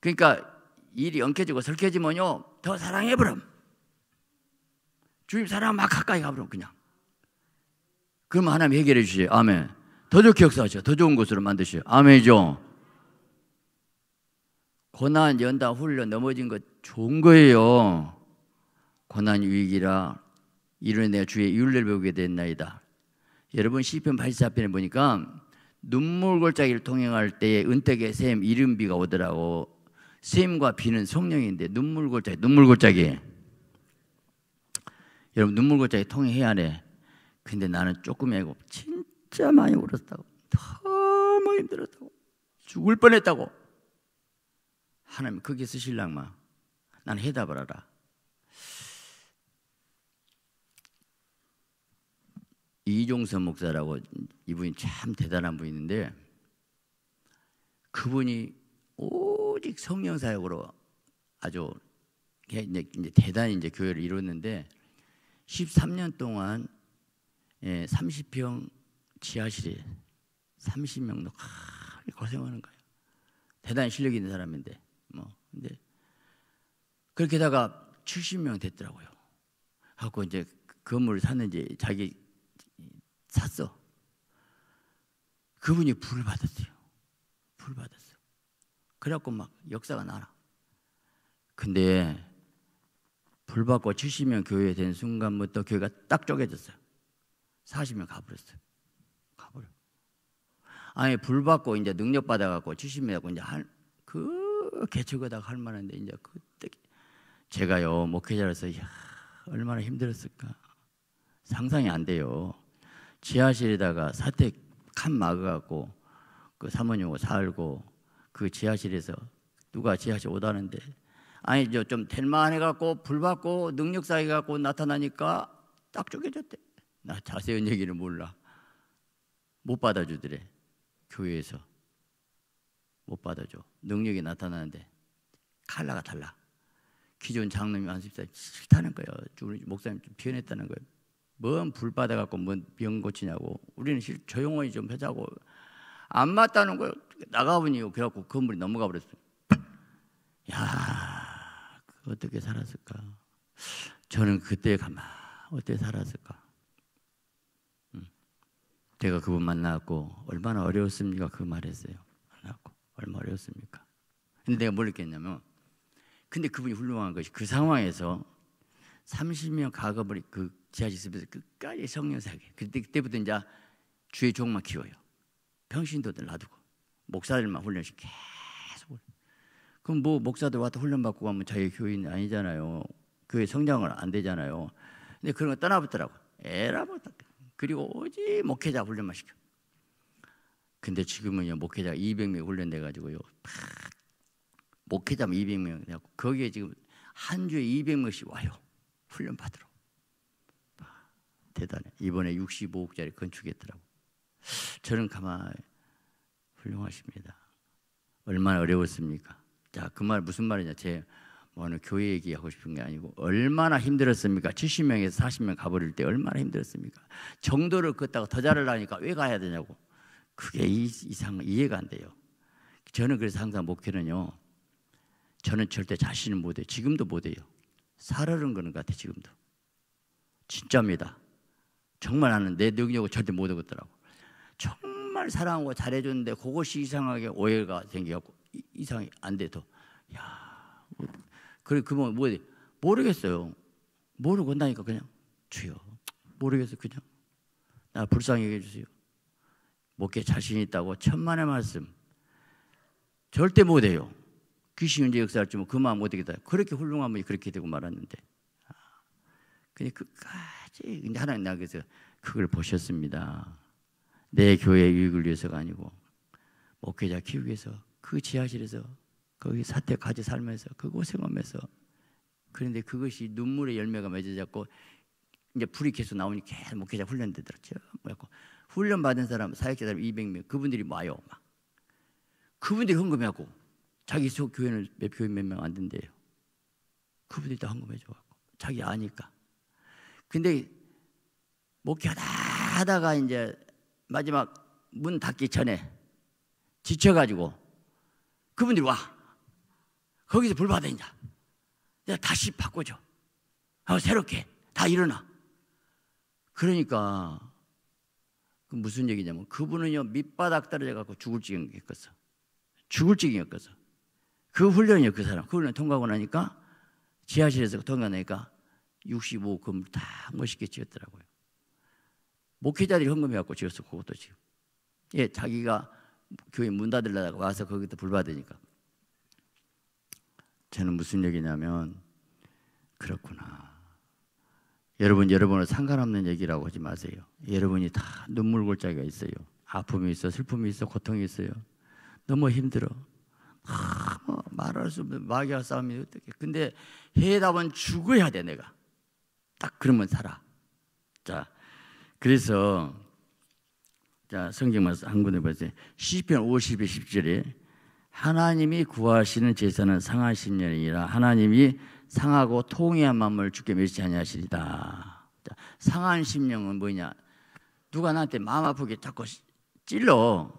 그러니까 일이 엉켜지고 설켜지면요, 더 사랑해버림. 주님 사랑 막 가까이 가버림, 그냥. 그럼 하나님 해결해 주시 아멘. 더 좋게 역사하셔. 더 좋은 곳으로 만드시오. 아멘이죠. 고난, 연다, 훈련, 넘어진 것 좋은 거예요. 고난 위기라 이르 내 주의 윤례를 배우게 됐나이다. 여러분 시편 84편에 보니까 눈물 골짜기를 통행할 때에 은택의 샘 이른비가 오더라고. 샘과 비는 성령인데 눈물 골짜기, 눈물 골짜기. 여러분 눈물 골짜기 통행해야 해. 근데 나는 조금애고 진짜 많이 울었다고. 너무 힘들었다고. 죽을 뻔했다고. 하나님 거기 쓰실랑마. 난 해답을 하라 이종선 목사라고 이분이 참 대단한 분인데 그분이 오직 성령 사역으로 아주 이제 대단히 이제 교회를 이뤘는데 13년 동안 30평 예, 지하실에 30명도 고생하는 거예요. 대단히 실력 있는 사람인데 뭐 근데 그렇게다가 70명 됐더라고요. 하고 이제 건물을 샀는데 자기 샀어. 그분이 불을 받았어요. 불 받았어. 그래갖고 막 역사가 나라. 근데 불 받고 70명 교회 된 순간부터 교회가 딱 쪼개졌어요. 40명 가버렸어요. 가버려. 아니 불 받고 이제 능력 받아갖고 70명하고 이제 할, 그 개척하다가 할 만한데 이제 그때 제가요 목회자로서 야, 얼마나 힘들었을까 상상이 안 돼요. 지하실에다가 사택 칸 막아갖고 그 사모님하고 살고 그 지하실에서 누가 지하실 오다는데 아니 저좀 될만해갖고 불 받고 능력 쌓여갖고 나타나니까 딱 쪼개졌대. 나 자세한 얘기는 몰라. 못 받아주더래. 교회에서. 못 받아줘. 능력이 나타나는데 칼라가 달라. 기존 장로님 안습사 싫다는 거예요. 우리 목사님 좀 변했다는 거예요. 뭔불 받아갖고 뭔 병 고치냐고. 우리는 조용히 좀 하자고. 안 맞다는 걸나가보니 그래갖고 건물이 넘어가 버렸어. 요 <clears throat> 야, 그 어떻게 살았을까? 저는 그때 가만 어떻게 살았을까? 제가 그분 만나고 얼마나 어려웠습니까? 그 말했어요. 만나고 얼마 어려웠습니까? 근데 내가 뭘느냐면 근데 그분이 훌륭한 것이 그 상황에서 30년 가가버린 그지하실에서 끝까지 성령사계 그때 그때부터 이제 주의 종만 키워요. 평신도들 놔두고 목사들만 훈련시 계속. 그럼 뭐 목사들 와서 훈련 받고 가면 자기 교인 아니잖아요. 교회 성장을 안 되잖아요. 근데 그런 거 떠나붙더라고. 에라 뭐 그리고 오직 목회자 훈련만 시켜. 근데 지금은요 목회자 200명 훈련돼 가지고요 목회자 200명 뭐 되고 거기에 지금 한 주에 200명씩 와요 훈련 받으러. 아, 대단해. 이번에 65억짜리 건축했더라고. 저는 가만 훌륭하십니다. 얼마나 어려웠습니까? 자, 그 말 무슨 말이냐? 제 어느 교회 얘기하고 싶은 게 아니고 얼마나 힘들었습니까? 70명에서 40명 가버릴 때 얼마나 힘들었습니까? 정도를 걷다가 더잘르려니까왜 가야 되냐고 그게 이상 이해가 안 돼요. 저는 그래서 항상 목회는요. 저는 절대 자신은 못해요. 지금도 못해요. 살아는 거는 같아 요 지금도. 진짜입니다. 정말 하는 내 능력을 절대 못하겠더라고. 정말 사랑하고 잘해줬는데 그것이 이상하게 오해가 생겨갖고 이상이 안 돼도 야 그래 그러면 뭐야? 모르겠어요. 모르고 온다니까 그냥 주여. 모르겠어 그냥. 나 불쌍히 해 주세요. 목회 자신 있다고 천만의 말씀. 절대 못해요. 귀신 문제 역사할 줄그 뭐 마음 어떻게 다 그렇게 훌륭한 분이 그렇게 되고 말았는데. 아, 근데 끝까지 근데 하나님 나께서 그걸 보셨습니다. 내 교회 유익을 위해서가 아니고 목회자 키우기 위해서 그 지하실에서 거기 사태 같지 살면서 그 고생하면서 그런데 그것이 눈물의 열매가 맺어졌고 이제 불이 계속 나오니 계속 목회자 훈련되더라고요. 뭐였고 훈련 받은 사람 사역자 사람 200명 그분들이 와요 막 그분들이 헌금하고 자기 속 교회는 몇 교회 몇 명 안 된대요. 그분들이 다 헌금해줘갖고 자기 아니까. 근데 목회하다 하다가 이제 마지막 문 닫기 전에 지쳐가지고 그분들이 와. 거기서 불바다인자. 다시 바꿔줘. 어, 새롭게. 다 일어나. 그러니까, 그 무슨 얘기냐면, 그분은요, 밑바닥 떨어져갖고 죽을 지경이었어 죽을 지경이었어그 훈련이요, 그 사람. 그 훈련 통과하고 나니까, 지하실에서 통과하니까, 65금 다 멋있게 지었더라고요. 목회자들이 헌금해갖고 지었어, 그것도 지금. 예, 자기가 교회 문 닫으려다가 와서 거기다 불 받으니까. 저는 무슨 얘기냐면 그렇구나. 여러분 여러분을 상관없는 얘기라고 하지 마세요. 여러분이 다 눈물 골짜기가 있어요. 아픔이 있어, 슬픔이 있어, 고통이 있어요. 너무 힘들어. 아, 뭐 말할 수 없는 마귀와 싸움이 어떻게? 근데 해답은 죽어야 돼 내가. 딱 그러면 살아. 자, 그래서 자 성경 말씀 한 군데 보세요. 시편 50의 10절에 하나님이 구하시는 제사는 상하신 년이라 하나님이 상하고 통이한 마음을 주께 맺지 아니하시리다. 상한 심령은 뭐냐? 누가 나한테 마음 아프게 자꾸 찔러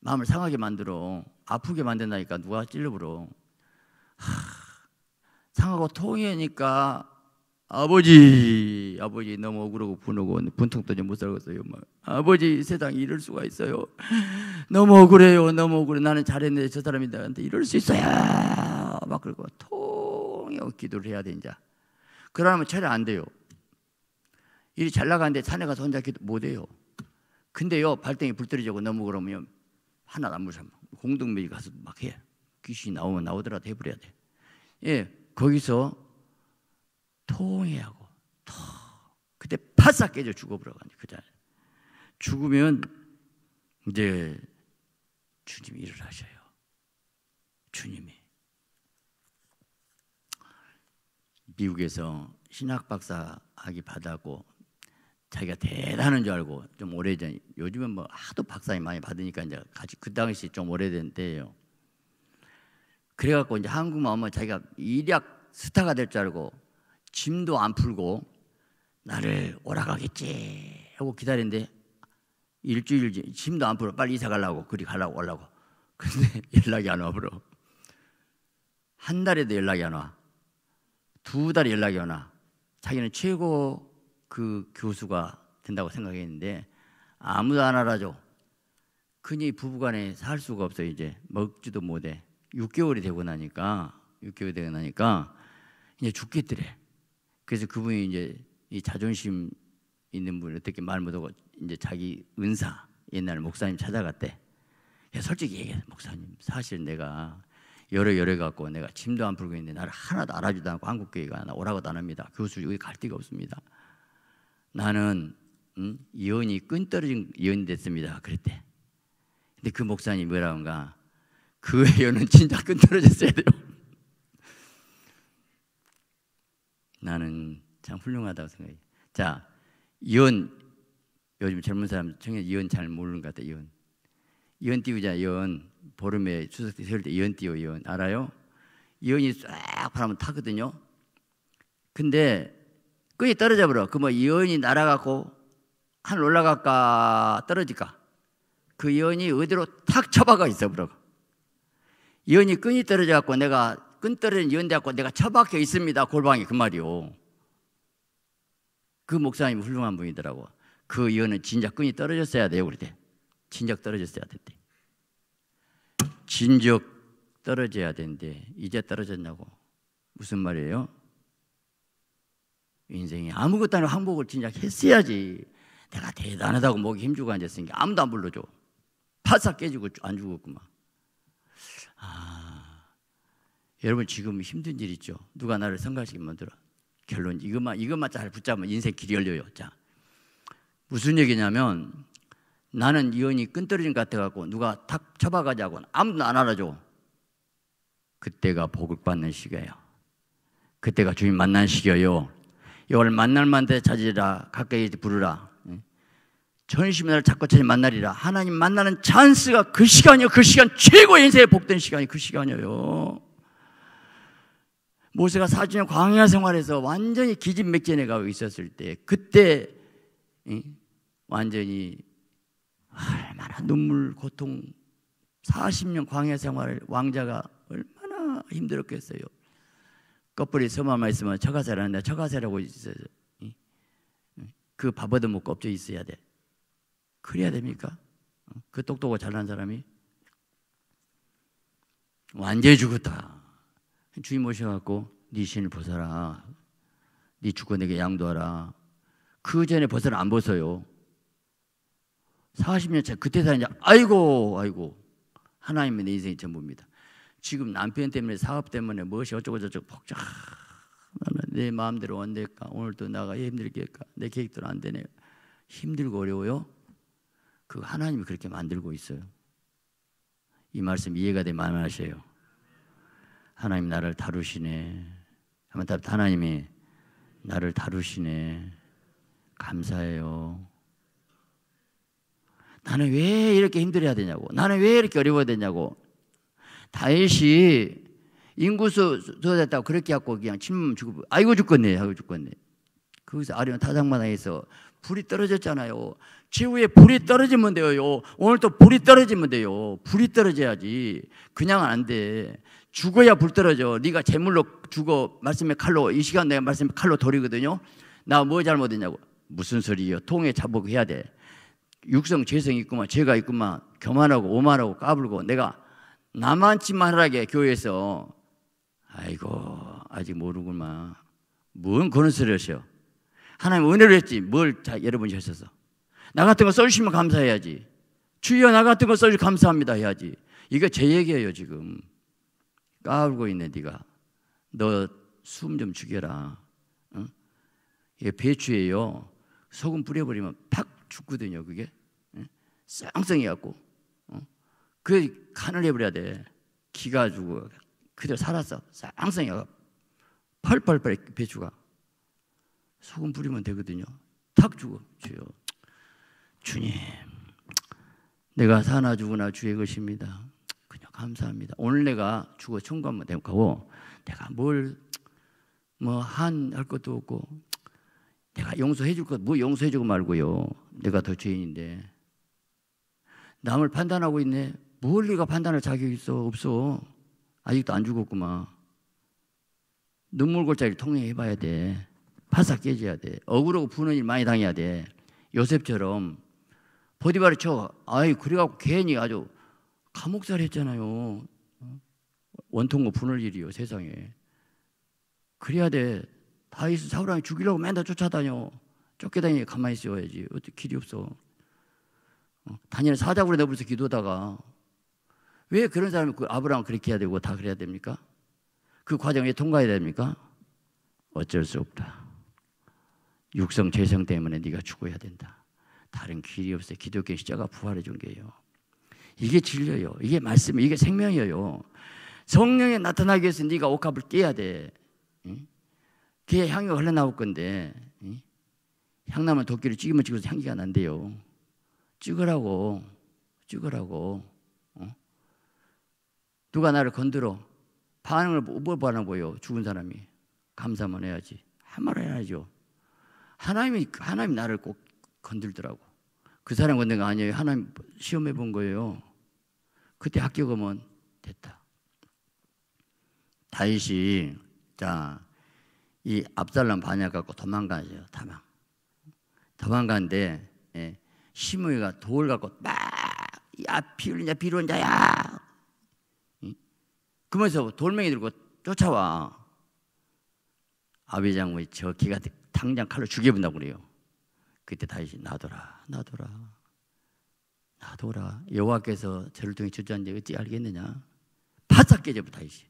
마음을 상하게 만들어 아프게 만든다니까 누가 찔러부러 하, 상하고 통이니까 아버지, 아버지 너무 억울하고 분하고 분통도 좀 못 살겠어요. 막. 아버지 세상 에 이럴 수가 있어요. 너무 억울해요. 너무 억울해. 나는 잘했는데 저 사람이 나한테 이럴 수 있어요. 막 그러고 통역 기도를 해야 돼이 그러면 철이 안 돼요. 일이 잘 나가는데 산에 가서 혼자 기도 못 해요. 근데요 발등이 불 떨어지고 너무 그러면 하나 안무서 공동묘지 가서 막 해. 귀신이 나오면 나오더라도 해버려야 돼. 예, 거기서 통해하고 토. 그때 바싹 깨져 죽어버려가지고 그 자리. 죽으면 이제 주님이 일을 하셔요. 주님이. 미국에서 신학 박사 학위 받았고 자기가 대단한 줄 알고 좀 오래전 요즘은 뭐 하도 박사님 많이 받으니까 이제 같이 그 당시 좀 오래된 때예요. 그래갖고 이제 한국 마음은 자기가 일약 스타가 될 줄 알고 짐도 안 풀고 나를 오라가겠지 하고 기다리는데 일주일 지 짐도 안 풀어 빨리 이사 가려고 그리 가려고 올라고 근데 <laughs> 연락이 안와 불어 한 달에도 연락이 안 와 두 달에 연락이 안 와 자기는 최고 그 교수가 된다고 생각했는데 아무도 안 알아줘 그녀 부부간에 살 수가 없어 이제 먹지도 못해 6개월이 되고 나니까 6개월 되고 나니까 이제 죽겠더래 그래서 그분이 이제 이 자존심 있는 분이 어떻게 말 못하고 이제 자기 은사 옛날 목사님 찾아갔대. 솔직히 얘기해 목사님 사실 내가 열에 열에 갖고 내가 짐도 안 풀고 있는데 나를 하나도 알아주도 않고 한국 교회가 나 오라고도 안 합니다. 그것 여기 갈 데가 없습니다. 나는 음, 이혼이 끈 떨어진 이혼 됐습니다. 그랬대. 근데 그목사님 뭐라는가? 그 회원은 그 <laughs> 진짜 끈 떨어졌어야 돼요. 나는 참 훌륭하다고 생각해요. 자, 이혼 요즘 젊은 사람 청년 이혼 잘 모르는 것 같아. 이혼. 이혼 띄우자. 이혼. 보름에 추석 때 세울 때 이혼 띄워. 이혼. 알아요? 이혼이 쫙바람을 타거든요. 근데 끈이 떨어져 버려. 그뭐 이혼이 날아가고 한 올라갈까 떨어질까. 그 이혼이 어디로 탁 쳐박아 있어 버려. 이혼이 끈이 떨어져 갖고 내가 끈떨어진 연대하고 내가 처박혀 있습니다. 골방에 그 말이요. 그 목사님이 훌륭한 분이더라고. 그 연은 진작 끈이 떨어졌어야 돼요. 그때 진작 떨어졌어야 됐대. 진작 떨어져야 되는데 이제 떨어졌냐고. 무슨 말이에요? 인생이 아무것도 아닌 항복을 진작 했어야지. 내가 대단하다고 목이 힘주고 앉았으니까 아무도 안 불러줘. 파삭 깨지고 안 죽었구만. 아, 여러분 지금 힘든 일 있죠. 누가 나를 성가시게 만들어. 결론 이것만 이것만 잘 붙잡으면 인생 길이 열려요. 자. 무슨 얘기냐면 나는 이혼이 끈떨어진 것 같아갖고 누가 탁 쳐박아자고 아무도 안 알아줘. 그때가 복을 받는 시기예요. 그때가 주님 만난 시기예요. 이걸 만날 만데 찾으라 가까이 부르라. 예? 전심을 자꾸 찾니 만나리라. 하나님 만나는 찬스가 그 시간이요. 그 시간 최고의 인생의 복된 시간이 그 시간이에요. 모세가 4주년 광야 생활에서 완전히 기진맥진해 가고 있었을 때 그때 완전히 얼마나 눈물 고통 40년 광야 생활을 왕자가 얼마나 힘들었겠어요. 껍불이 서만만 있으면 처가세라는데 처가세라고 있어요. 그 밥어도 먹고 엎져 있어야 돼. 그래야 됩니까? 어, 그 똑똑하고 잘난 사람이 완전히 죽었다. 주인 모셔갖고 네 신을 벗어라. 네 주권에게 양도하라. 그 전에 벗을 어안 벗어요. 40년 차 그때 사는 자 아이고 아이고 하나님의 내 인생이 전부입니다. 지금 남편 때문에 사업 때문에 무엇이 어쩌고 저쩌고 복잡. 내 마음대로 안 될까? 오늘도 나가 예, 힘들게 할까? 내 계획대로 안 되네요. 힘들고 어려워요. 그 하나님이 그렇게 만들고 있어요. 이 말씀 이해가 되면 안 하세요. 하나님 나를 다루시네. 한번 답 하나님이 나를 다루시네. 감사해요. 나는 왜 이렇게 힘들어야 되냐고. 나는 왜 이렇게 어려워야 되냐고. 다윗이 인구수 쏟았다고 그렇게 하고 그냥 침문 주고 아이고 죽겠네 아이고 죽겠네. 거기서 아리 타장마당에서 불이 떨어졌잖아요. 지구에 불이 떨어지면 돼요. 오늘 또 불이 떨어지면 돼요. 불이 떨어져야지. 그냥 안 돼. 죽어야 불떨어져. 네가 제물로 죽어 말씀의 칼로 이 시간 내가 말씀의 칼로 돌이거든요. 나 뭐 잘못했냐고. 무슨 소리요? 통에 자복해야 돼. 육성 죄성 있구만 죄가 있구만 교만하고 오만하고 까불고 내가 나만치만 하라게 교회에서 아이고 아직 모르구만. 뭔 그런 소리 하세요. 하나님 은혜를 했지. 뭘 자, 여러분이 하셔서. 나 같은 거 써주시면 감사해야지. 주여 나 같은 거 써주시면 감사합니다 해야지. 이거 제 얘기예요 지금. 까불고 있네 네가. 너 숨 좀 죽여라. 응? 이게 배추예요. 소금 뿌려버리면 팍 죽거든요. 그게 응? 쌍성해갖고. 응? 어? 그래 간을 해버려야 돼. 기가 죽어. 그대로 살았어. 쌍쌍해가 펄펄펄 배추가. 소금 뿌리면 되거든요. 탁 죽어. 주여. 주님, 내가 사나 죽으나 주의 것입니다. 감사합니다. 오늘 내가 죽어 천국만 대목고 내가 뭘뭐한할 것도 없고 내가 용서해 줄 것 뭐 용서해 주고 말고요. 내가 더 죄인인데 남을 판단하고 있네. 뭘 네가 판단할 자격 있어 없어. 아직도 안 죽었구만. 눈물 골짜기를 통행해 봐야 돼. 바싹 깨져야 돼. 억울하고 부는 일 많이 당해야 돼. 요셉처럼 보디바를 쳐. 아이 그래갖고 괜히 아주 감옥살 이 했잖아요. 원통고 분을 일이요, 세상에. 그래야 돼. 다윗은 사울왕이 죽이려고 맨날 쫓아다녀. 쫓겨다니니 가만히 있어야지. 어떻게 길이 없어. 어, 다니 사자굴에 내버려서 기도하다가 왜 그런 사람이 그 아브라함 그렇게 해야 되고 다 그래야 됩니까? 그 과정에 통과해야 됩니까? 어쩔 수 없다. 육성 죄성 때문에 네가 죽어야 된다. 다른 길이 없어. 기독교 시자가 부활해 준 게요. 이게 진리예요. 이게 말씀, 이게 에요이 생명이에요. 성령이 나타나기 위해서 네가 옥합을 깨야 돼. 그게 향이 흘러나올 건데 향나면 도끼를 찍으면 찍어서 향기가 난대요. 찍으라고, 찍으라고. 어? 누가 나를 건드려 반응을 못 뭐, 뭐 반하고요. 죽은 사람이 감사만 해야지 한 말을 해야죠. 하나님이 하나님 이 나를 꼭 건들더라고. 그 사람 건든 거 아니에요. 하나님 시험해 본 거예요. 그때 합격하면 됐다. 다윗이 자, 이 압살롬 반역 갖고 도망가죠. 도망. 도망가는데 예, 시므이가 돌 갖고 막야 피흘리냐 비론자야. 그러면서 돌멩이 들고 쫓아와. 아비장의 저 기가 당장 칼로 죽여본다고 그래요. 그때 다시 나더라, 나더라. 나도라 아, 여호와께서 저를 통해 저주한데 어찌 알겠느냐 바짝 깨져부다 이지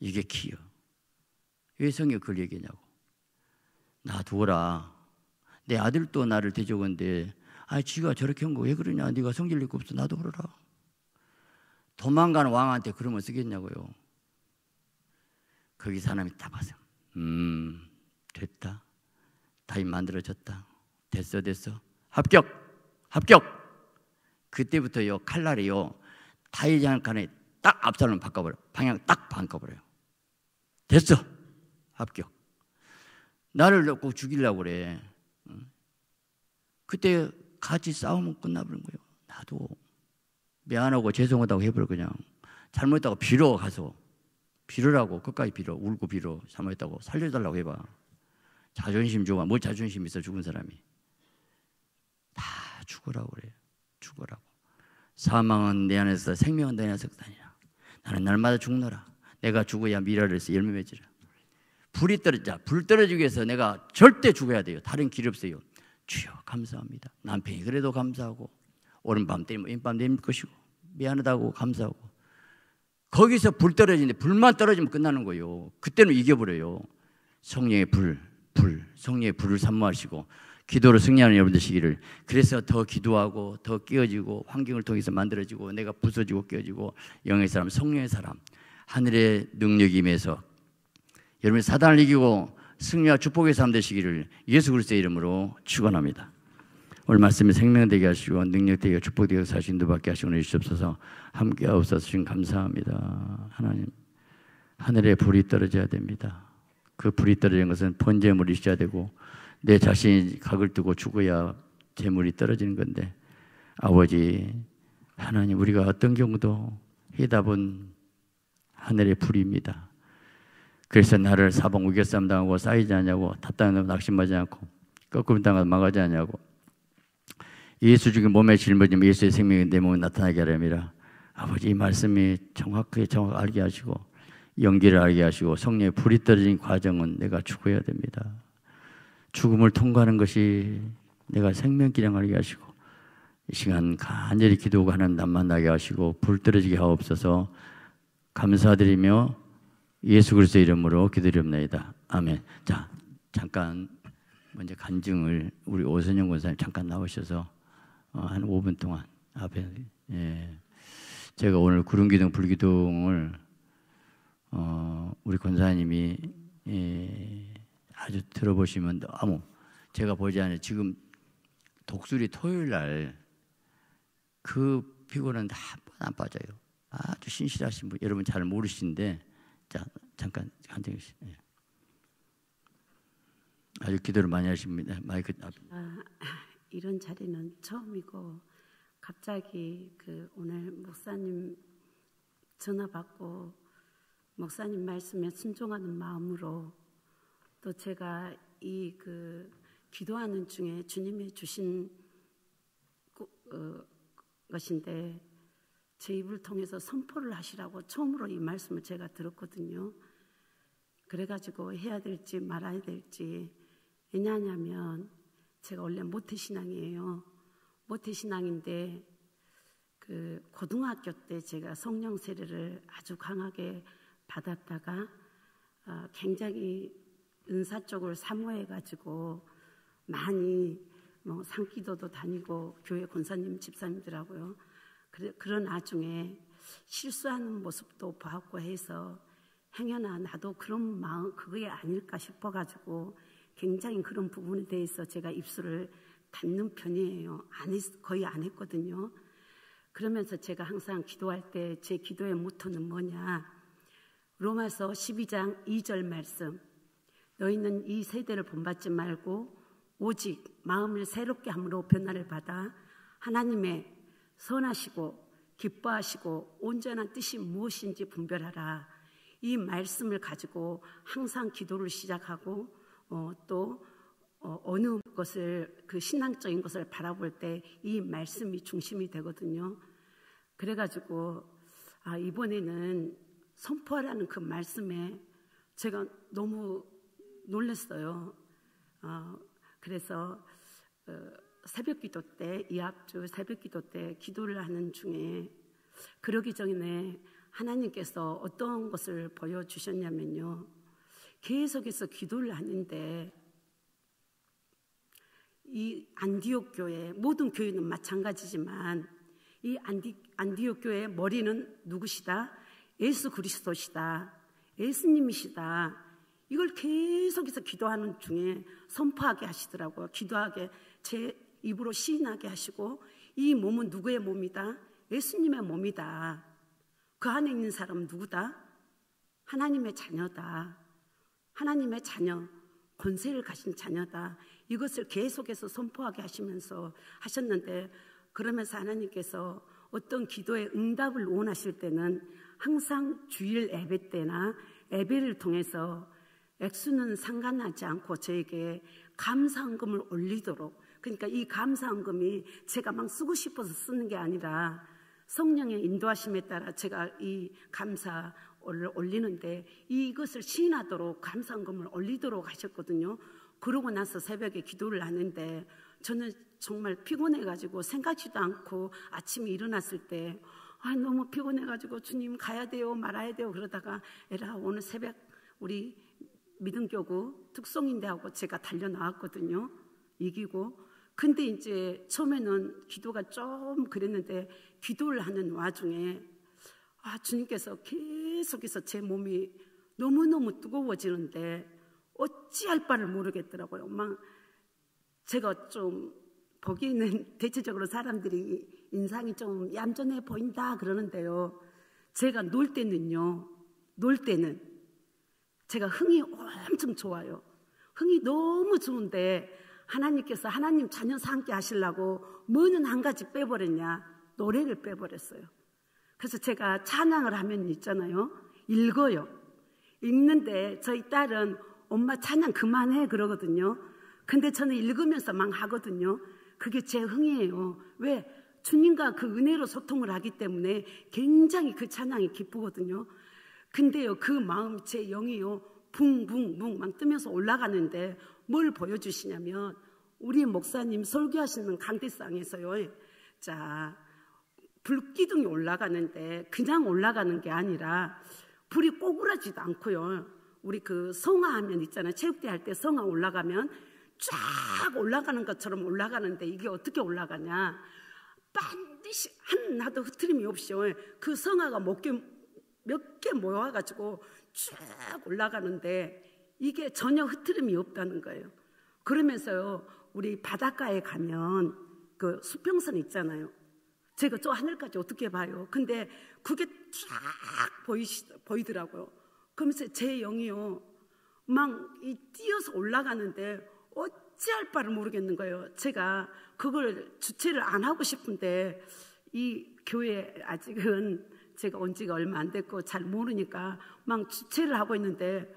이게 키요 왜 성에 그걸 얘기냐고 나도라 내 아들도 나를 대적한데 아 지가 저렇게 한 거 왜 그러냐 네가 성질 있고 없어 나도그러라 도망가는 왕한테 그러면 쓰겠냐고요 거기 사람이 다 봐서 음 됐다 다이 만들어졌다 됐어 됐어 합격 합격. 그때부터요 칼날이요 다윗 장관에 딱 압살롬 바꿔버려 방향 딱 바꿔버려요. 됐어 합격. 나를 놓고 죽이려고 그래. 그때 같이 싸우면 끝나버린 거예요. 나도 미안하고 죄송하다고 해버려 그냥 잘못했다고 빌어 가서 빌으라고 끝까지 빌어 울고 빌어 잘못했다고 살려달라고 해봐 자존심 좋아 뭘 뭐 자존심 있어 죽은 사람이 죽으라고 그래요. 죽으라고. 사망은 내 안에서 생명은 내 안에서 다니라. 나는 날마다 죽노라. 내가 죽어야 미래를 위서 열매 맺으라. 불이 떨어지자. 불 떨어지기 위해서 내가 절대 죽어야 돼요. 다른 길이 없어요. 주여 감사합니다. 남편이 그래도 감사하고 오른밤 때리면 왼밤 때릴 것이고 미안하다고 감사하고 거기서 불 떨어지는데 불만 떨어지면 끝나는 거예요. 그때는 이겨버려요. 성령의 불, 불, 성령의 불을 산모하시고 기도를 승리하는 여러분 들시기를 그래서 더 기도하고 더깨어지고 환경을 통해서 만들어지고 내가 부서지고 깨어지고 영의 사람 성령의 사람 하늘의 능력임에서 여러분 사단을 이기고 승리와 축복의 사람 되시기를 예수 그리스도의 이름으로 축원합니다. 오늘 말씀이 생명되게 하시고 능력되게 축복되게 사신 두밖에 하시고 주시옵소서 함께 하옵소서 주님 감사합니다. 하나님 하늘에 불이 떨어져야 됩니다. 그 불이 떨어진 것은 번제물이셔야 되고 내 자신이 각을 두고 죽어야 재물이 떨어지는 건데 아버지 하나님 우리가 어떤 경우도 해답은 하늘의 불입니다. 그래서 나를 사방 우겨싸 당하고 쌓이지 않냐고 탓당하고 낙심하지 않고 거꾸로 당하고 망하지 않냐고 예수 죽인 몸에 짊어짐 예수의 생명이 내 몸에 나타나게 하려니라 아버지 이 말씀이 정확하게 정확 알게 하시고 연기를 알게 하시고 성령의 불이 떨어진 과정은 내가 죽어야 됩니다. 죽음을 통과하는 것이 내가 생명기량 을하해 하시고 이 시간 간절히 기도하고 하나남 만나게 하시고 불 떨어지게 하옵소서 감사드리며 예수 그리스도 이름으로 기도드립니다. 아멘. 자 잠깐 먼저 간증을 우리 오선영 권사님 잠깐 나오셔서 어, 한 5분 동안 앞에 예. 제가 오늘 구름기둥 불기둥을 어, 우리 권사님이 예. 아주 들어보시면 너무 제가 보지 않아요. 지금 독수리 토요일 날 그 피고는 한번 안 빠져요. 아주 신실하신 분, 여러분 잘 모르시는데, 자, 잠깐, 한정희 씨. 예. 아주 기도를 많이 하십니다. 마이크 앞. 아, 이런 자리는 처음이고, 갑자기 그 오늘 목사님 전화 받고, 목사님 말씀에 순종하는 마음으로 또 제가 이 그 기도하는 중에 주님이 주신 어, 것인데 제 입을 통해서 선포를 하시라고 처음으로 이 말씀을 제가 들었거든요. 그래가지고 해야 될지 말아야 될지 왜냐하면 제가 원래 모태신앙이에요. 모태신앙인데 그 고등학교 때 제가 성령 세례를 아주 강하게 받았다가 어, 굉장히 은사 쪽을 사모해가지고 많이 뭐 상기도도 다니고 교회 권사님 집사님들하고요. 그래, 그런 나중에 실수하는 모습도 보았고 해서 행여나 나도 그런 마음 그게 아닐까 싶어가지고 굉장히 그런 부분에 대해서 제가 입술을 닫는 편이에요. 안 했, 거의 안 했거든요. 그러면서 제가 항상 기도할 때 제 기도의 모토는 뭐냐? 로마서 12장 2절 말씀. 너희는 이 세대를 본받지 말고 오직 마음을 새롭게 함으로 변화를 받아 하나님의 선하시고 기뻐하시고 온전한 뜻이 무엇인지 분별하라. 이 말씀을 가지고 항상 기도를 시작하고 어, 또 어, 느 것을 그 신앙적인 것을 바라볼 때 이 말씀이 중심이 되거든요. 그래가지고 아, 이번에는 선포하라는 그 말씀에 제가 너무 놀랐어요. 어, 그래서 어, 새벽 기도 때, 이합주 새벽 기도 때 기도를 하는 중에 그러기 전에 하나님께서 어떤 것을 보여주셨냐면요. 계속해서 기도를 하는데 이 안디옥 교회, 모든 교회는 마찬가지지만 이 안디, 안디옥 교회의 머리는 누구시다? 예수 그리스도시다. 예수님이시다. 이걸 계속해서 기도하는 중에 선포하게 하시더라고요. 기도하게 제 입으로 시인하게 하시고 이 몸은 누구의 몸이다? 예수님의 몸이다. 그 안에 있는 사람 누구다? 하나님의 자녀다. 하나님의 자녀, 권세를 가진 자녀다. 이것을 계속해서 선포하게 하시면서 하셨는데 그러면서 하나님께서 어떤 기도의 응답을 원하실 때는 항상 주일 예배 때나 예배를 통해서 액수는 상관하지 않고 저에게 감사헌금을 올리도록 그러니까 이 감사헌금이 제가 막 쓰고 싶어서 쓰는 게 아니라 성령의 인도하심에 따라 제가 이 감사 올리는데 이것을 시인하도록 감사헌금을 올리도록 하셨거든요. 그러고 나서 새벽에 기도를 하는데 저는 정말 피곤해가지고 생각지도 않고 아침에 일어났을 때 아, 너무 피곤해가지고 주님 가야 돼요 말아야 돼요 그러다가 에라 오늘 새벽 우리 믿음교구 특성인데 하고 제가 달려 나왔거든요. 이기고. 근데 이제 처음에는 기도가 좀 그랬는데 기도를 하는 와중에 아, 주님께서 계속해서 제 몸이 너무너무 뜨거워지는데 어찌할 바를 모르겠더라고요. 막 제가 좀 보기에는 <laughs> 대체적으로 사람들이 인상이 좀 얌전해 보인다 그러는데요. 제가 놀 때는요, 놀 때는 제가 흥이 엄청 좋아요. 흥이 너무 좋은데 하나님께서 하나님 자녀 삼게 하시려고 뭐는 한 가지 빼버렸냐? 노래를 빼버렸어요. 그래서 제가 찬양을 하면 있잖아요. 읽어요. 읽는데 저희 딸은 엄마 찬양 그만해 그러거든요. 근데 저는 읽으면서 막 하거든요. 그게 제 흥이에요. 왜? 주님과 그 은혜로 소통을 하기 때문에 굉장히 그 찬양이 기쁘거든요. 근데요, 그 마음, 제 영이요, 붕붕붕만 뜨면서 올라가는데 뭘 보여주시냐면, 우리 목사님 설교하시는 강대상에서요, 자, 불기둥이 올라가는데 그냥 올라가는 게 아니라 불이 꼬부라지도 않고요. 우리 그 성화 하면 있잖아요. 체육대 할 때 성화 올라가면 쫙 올라가는 것처럼 올라가는데 이게 어떻게 올라가냐. 반드시 하나도 흐트림이 없이 그 성화가 목 몇개 모여가지고 쭉 올라가는데 이게 전혀 흐트름이 없다는 거예요. 그러면서요, 우리 바닷가에 가면 그 수평선 있잖아요. 제가 저 하늘까지 어떻게 봐요? 근데 그게 쫙 보이시, 보이더라고요. 그러면서 제 영이요, 막 이 뛰어서 올라가는데 어찌할 바를 모르겠는 거예요. 제가 그걸 주체를 안 하고 싶은데 이 교회 아직은 제가 온 지가 얼마 안 됐고 잘 모르니까 막 주체를 하고 있는데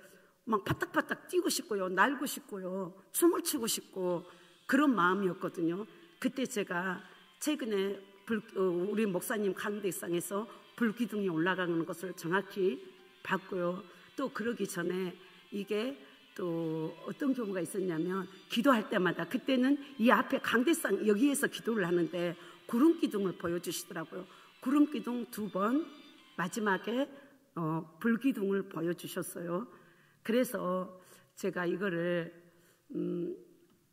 막 파딱파딱 뛰고 싶고요. 날고 싶고요. 춤을 추고 싶고 그런 마음이었거든요. 그때 제가 최근에 불, 어, 우리 목사님 강대상에서 불기둥이 올라가는 것을 정확히 봤고요. 또 그러기 전에 이게 또 어떤 경우가 있었냐면 기도할 때마다 그때는 이 앞에 강대상 여기에서 기도를 하는데 구름 기둥을 보여주시더라고요. 구름 기둥 두 번, 마지막에 어, 불기둥을 보여주셨어요. 그래서 제가 이거를 음,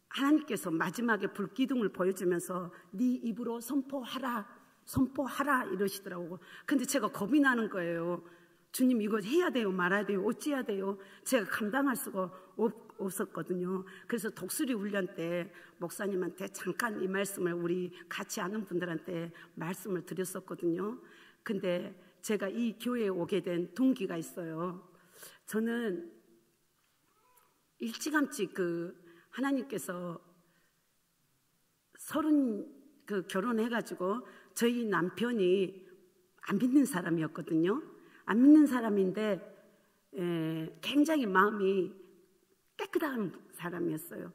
하나님께서 마지막에 불기둥을 보여주면서 네 입으로 선포하라, 선포하라 이러시더라고 근데 제가 겁이 나는 거예요. 주님 이거 해야 돼요, 말아야 돼요, 어찌해야 돼요. 제가 감당할 수가 없, 없었거든요. 그래서 독수리 훈련 때 목사님한테 잠깐 이 말씀을 우리 같이 아는 분들한테 말씀을 드렸었거든요. 근데 제가 이 교회에 오게 된 동기가 있어요. 저는 일찌감치 그 하나님께서 서른 그 결혼해가지고 저희 남편이 안 믿는 사람이었거든요. 안 믿는 사람인데 에, 예, 굉장히 마음이 깨끗한 사람이었어요.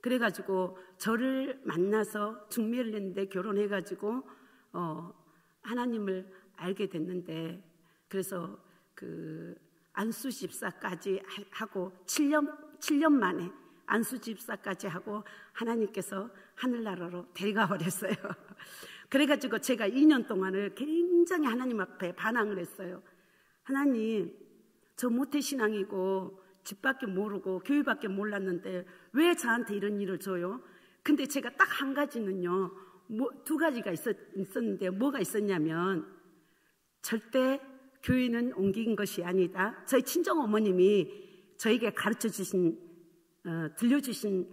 그래가지고 저를 만나서 중매를 했는데 결혼해가지고 어, 하나님을 알게 됐는데 그래서 그 안수 집사까지 하고 7년 7년 만에 안수 집사까지 하고 하나님께서 하늘나라로 데려가 버렸어요. <laughs> 그래가지고 제가 2년 동안을 굉장히 하나님 앞에 반항을 했어요. 하나님, 저 모태신앙이고 집밖에 모르고 교회밖에 몰랐는데 왜 저한테 이런 일을 줘요? 근데 제가 딱 한 가지는요. 뭐, 두 가지가 있었, 있었는데 뭐가 있었냐면 절대 교회는 옮긴 것이 아니다. 저희 친정 어머님이 저에게 가르쳐 주신 어, 들려주신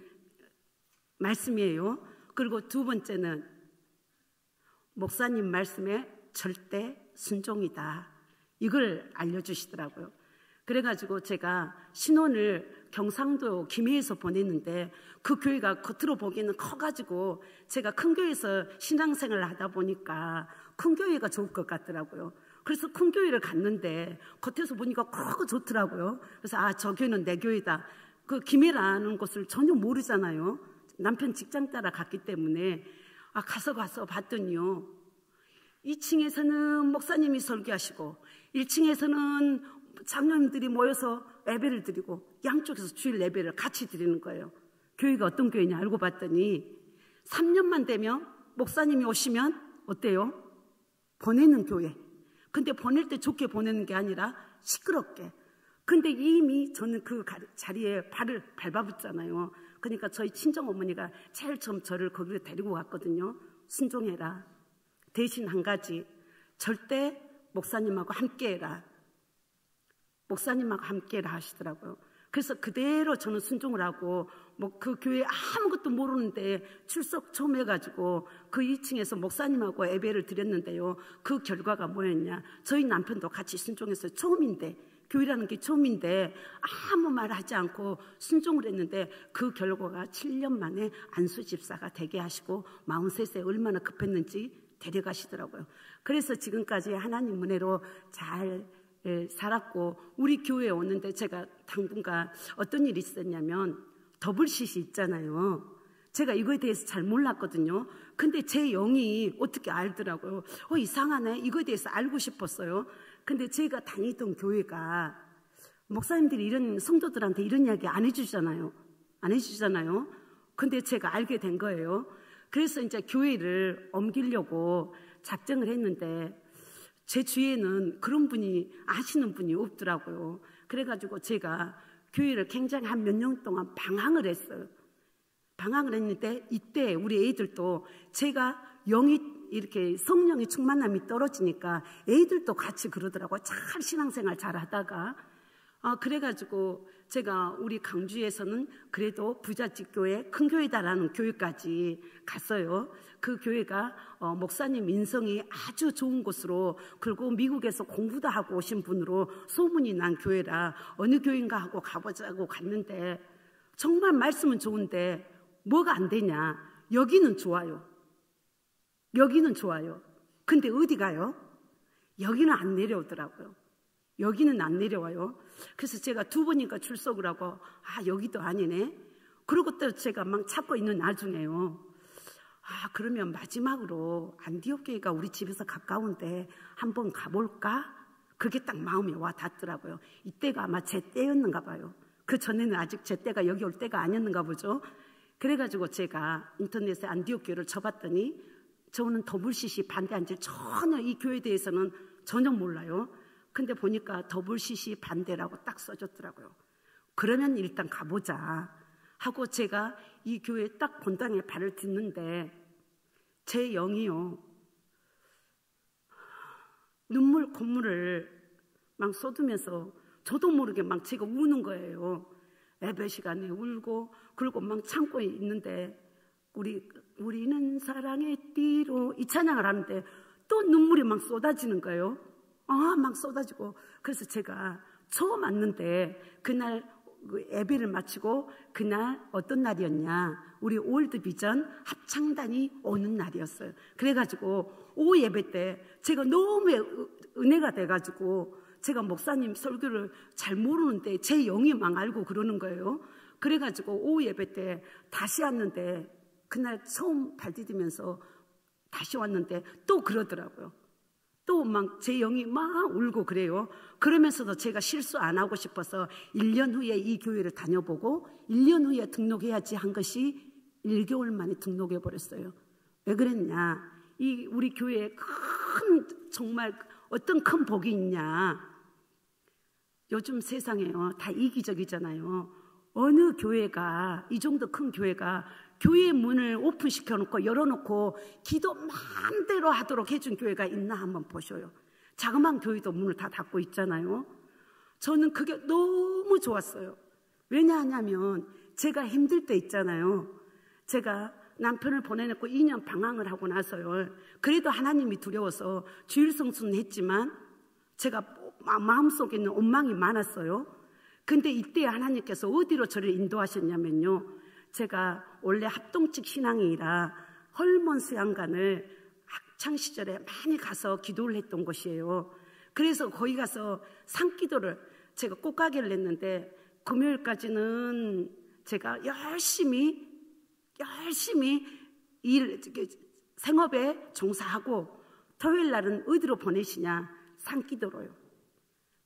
말씀이에요. 그리고 두 번째는 목사님 말씀에 절대 순종이다. 이걸 알려주시더라고요. 그래가지고 제가 신혼을 경상도 김해에서 보냈는데 그 교회가 겉으로 보기에는 커가지고 제가 큰 교회에서 신앙생활을 하다 보니까 큰 교회가 좋을 것 같더라고요. 그래서 큰 교회를 갔는데 겉에서 보니까 크고 좋더라고요. 그래서 아, 저 교회는 내 교회다. 그 김해라는 곳을 전혀 모르잖아요. 남편 직장 따라 갔기 때문에 아, 가서 가서 봤더니요. 2층에서는 목사님이 설교하시고 1층에서는 장로님들이 모여서 예배를 드리고 양쪽에서 주일 예배를 같이 드리는 거예요. 교회가 어떤 교회냐 알고 봤더니 3년만 되면 목사님이 오시면 어때요? 보내는 교회. 근데 보낼 때 좋게 보내는 게 아니라 시끄럽게. 근데 이미 저는 그 자리에 발을 밟아붙잖아요. 그러니까 저희 친정 어머니가 제일 처음 저를 거기로 데리고 갔거든요. 순종해라. 대신 한 가지. 절대 목사님하고 함께 해라. 목사님하고 함께 하시더라고요. 그래서 그대로 저는 순종을 하고 뭐 그 교회 아무것도 모르는데 출석 처음 해가지고 그 2층에서 목사님하고 예배를 드렸는데요. 그 결과가 뭐였냐? 저희 남편도 같이 순종해서 처음인데 교회라는 게 처음인데 아무 말 하지 않고 순종을 했는데 그 결과가 7년 만에 안수 집사가 되게 하시고 43세에 얼마나 급했는지 데려가시더라고요. 그래서 지금까지 하나님 은혜로 잘 예, 살았고 우리 교회에 오는데 제가 당분간 어떤 일이 있었냐면 더블시이 있잖아요. 제가 이거에 대해서 잘 몰랐거든요. 근데 제 영이 어떻게 알더라고요. 어, 이상하네. 이거에 대해서 알고 싶었어요. 근데 제가 다니던 교회가 목사님들이 이런 성도들한테 이런 이야기 안 해주잖아요. 안 해주잖아요. 근데 제가 알게 된 거예요. 그래서 이제 교회를 옮기려고 작정을 했는데 제 주위에는 그런 분이 아시는 분이 없더라고요. 그래가지고 제가 교회를 굉장히 한 몇 년 동안 방황을 했어요. 방황을 했는데 이때 우리 애들도 제가 영이 이렇게 성령의 충만함이 떨어지니까 애들도 같이 그러더라고요. 잘 신앙생활 잘 하다가. 아, 그래가지고 제가 우리 강주에서는 그래도 부잣집 교회 큰 교회다라는 교회까지 갔어요. 그 교회가 어, 목사님 인성이 아주 좋은 곳으로 그리고 미국에서 공부도 하고 오신 분으로 소문이 난 교회라 어느 교인가 하고 가보자고 갔는데 정말 말씀은 좋은데 뭐가 안 되냐? 여기는 좋아요. 여기는 좋아요. 근데 어디 가요? 여기는 안 내려오더라고요. 여기는 안 내려와요. 그래서 제가 두 번인가 출석을 하고 아 여기도 아니네. 그러고 또 제가 막 찾고 있는 나중에요. 아 그러면 마지막으로 안디옥 교회가 우리 집에서 가까운데 한번 가볼까? 그게 딱 마음에 와 닿더라고요. 이때가 아마 제 때였는가 봐요. 그 전에는 아직 제 때가 여기 올 때가 아니었는가 보죠. 그래가지고 제가 인터넷에 안디옥 교회를 쳐봤더니 저는 더블시시 반대한지 전혀 이 교회에 대해서는 전혀 몰라요. 근데 보니까 더블시시 반대라고 딱 써줬더라고요. 그러면 일단 가보자 하고 제가 이 교회 딱 본당에 발을 딛는데 제 영이요 눈물 콧물을 막 쏟으면서 저도 모르게 막 제가 우는 거예요. 예배 시간에 울고 그리고 막참고 있는데 우리 우리는 사랑의 띠로 이 찬양을 하는데 또 눈물이 막 쏟아지는 거예요. 아, 막 쏟아지고. 그래서 제가 처음 왔는데 그날 그 예배를 마치고 그날 어떤 날이었냐. 우리 월드비전 합창단이 오는 날이었어요. 그래가지고 오후 예배 때 제가 너무 은혜가 돼가지고 제가 목사님 설교를 잘 모르는데 제 영이 막 알고 그러는 거예요. 그래가지고 오후 예배 때 다시 왔는데 그날 처음 발디디면서 다시 왔는데 또 그러더라고요. 또막제 영이 막 울고 그래요. 그러면서도 제가 실수 안 하고 싶어서 1년 후에 이 교회를 다녀보고 1년 후에 등록해야지 한 것이 1개월 만에 등록해 버렸어요. 왜 그랬냐? 이 우리 교회에 큰 정말 어떤 큰 복이 있냐? 요즘 세상에다 이기적이잖아요. 어느 교회가 이 정도 큰 교회가 교회 문을 오픈시켜 놓고 열어놓고 기도 마음대로 하도록 해준 교회가 있나 한번 보셔요. 자그마한 교회도 문을 다 닫고 있잖아요. 저는 그게 너무 좋았어요. 왜냐하면 제가 힘들 때 있잖아요. 제가 남편을 보내놓고 2년 방황을 하고 나서요. 그래도 하나님이 두려워서 주일성수는 했지만 제가 마음속에 있는 원망이 많았어요. 근데 이때 하나님께서 어디로 저를 인도하셨냐면요. 제가 원래 합동직 신앙이라 헐몬 스양간을 학창 시절에 많이 가서 기도를 했던 곳이에요. 그래서 거기 가서 산기도를 제가 꼭가기를했는데 금요일까지는 제가 열심히 열심히 일 생업에 종사하고 토요일 날은 어디로 보내시냐 산기도로요.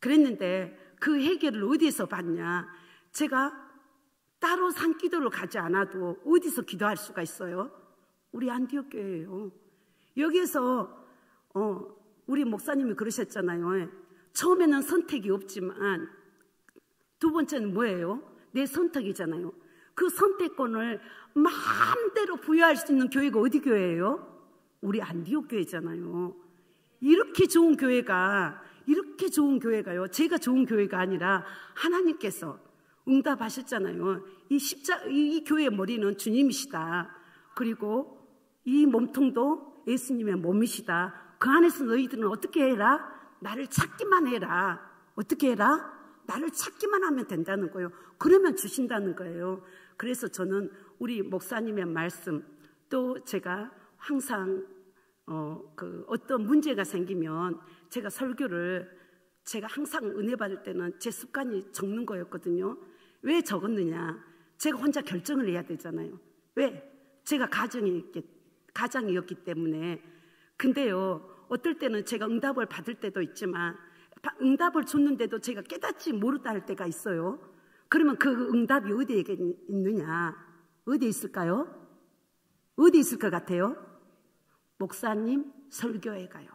그랬는데 그 해결을 어디에서 봤냐 제가 따로 산기도를 가지 않아도 어디서 기도할 수가 있어요? 우리 안디옥 교회예요. 여기에서 어, 우리 목사님이 그러셨잖아요. 처음에는 선택이 없지만 두 번째는 뭐예요? 내 선택이잖아요. 그 선택권을 마음대로 부여할 수 있는 교회가 어디 교회예요? 우리 안디옥 교회잖아요. 이렇게 좋은 교회가 이렇게 좋은 교회가요. 제가 좋은 교회가 아니라 하나님께서 응답하셨잖아요. 이 십자, 이 교회의 머리는 주님이시다. 그리고 이 몸통도 예수님의 몸이시다. 그 안에서 너희들은 어떻게 해라? 나를 찾기만 해라. 어떻게 해라? 나를 찾기만 하면 된다는 거예요. 그러면 주신다는 거예요. 그래서 저는 우리 목사님의 말씀 또 제가 항상 어, 그 어떤 문제가 생기면 제가 설교를 제가 항상 은혜 받을 때는 제 습관이 적는 거였거든요. 왜 적었느냐? 제가 혼자 결정을 해야 되잖아요. 왜? 제가 가정이 가장이었기 때문에. 근데요, 어떨 때는 제가 응답을 받을 때도 있지만, 응답을 줬는데도 제가 깨닫지 모르다 할 때가 있어요. 그러면 그 응답이 어디에 있느냐? 어디 있을까요? 어디 있을 것 같아요? 목사님 설교에 가요.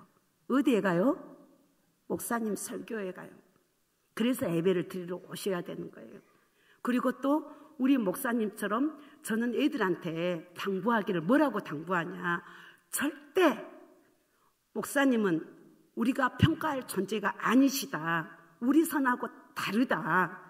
어디에 가요? 목사님 설교에 가요. 그래서 예배를 드리러 오셔야 되는 거예요. 그리고 또 우리 목사님처럼 저는 애들한테 당부하기를 뭐라고 당부하냐. 절대 목사님은 우리가 평가할 존재가 아니시다. 우리 선하고 다르다.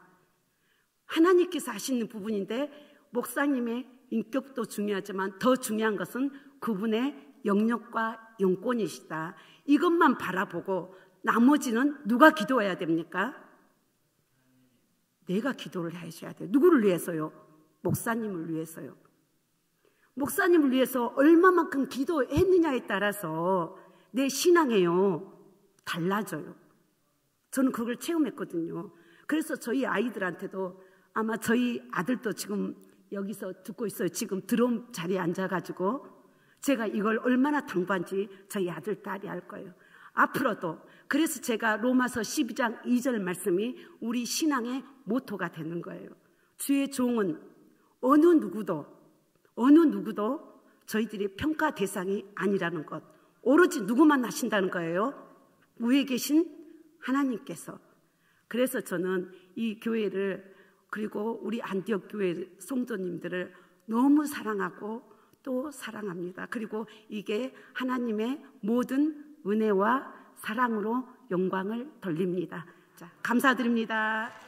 하나님께서 하시는 부분인데 목사님의 인격도 중요하지만 더 중요한 것은 그분의 영역과 영권이시다. 이것만 바라보고 나머지는 누가 기도해야 됩니까? 내가 기도를 해줘야 돼요. 누구를 위해서요? 목사님을 위해서요. 목사님을 위해서 얼마만큼 기도했느냐에 따라서 내신앙이요 달라져요. 저는 그걸 체험했거든요. 그래서 저희 아이들한테도 아마 저희 아들도 지금 여기서 듣고 있어요. 지금 드럼 자리에 앉아가지고 제가 이걸 얼마나 당부한지 저희 아들, 딸이 알 거예요. 앞으로도. 그래서 제가 로마서 12장 2절 말씀이 우리 신앙의 모토가 되는 거예요. 주의 종은 어느 누구도, 어느 누구도 저희들의 평가 대상이 아니라는 것. 오로지 누구만 하신다는 거예요. 위에 계신 하나님께서. 그래서 저는 이 교회를 그리고 우리 안디옥 교회 성도님들을 너무 사랑하고 또 사랑합니다. 그리고 이게 하나님의 모든 은혜와 사랑으로 영광을 돌립니다. 자, 감사드립니다.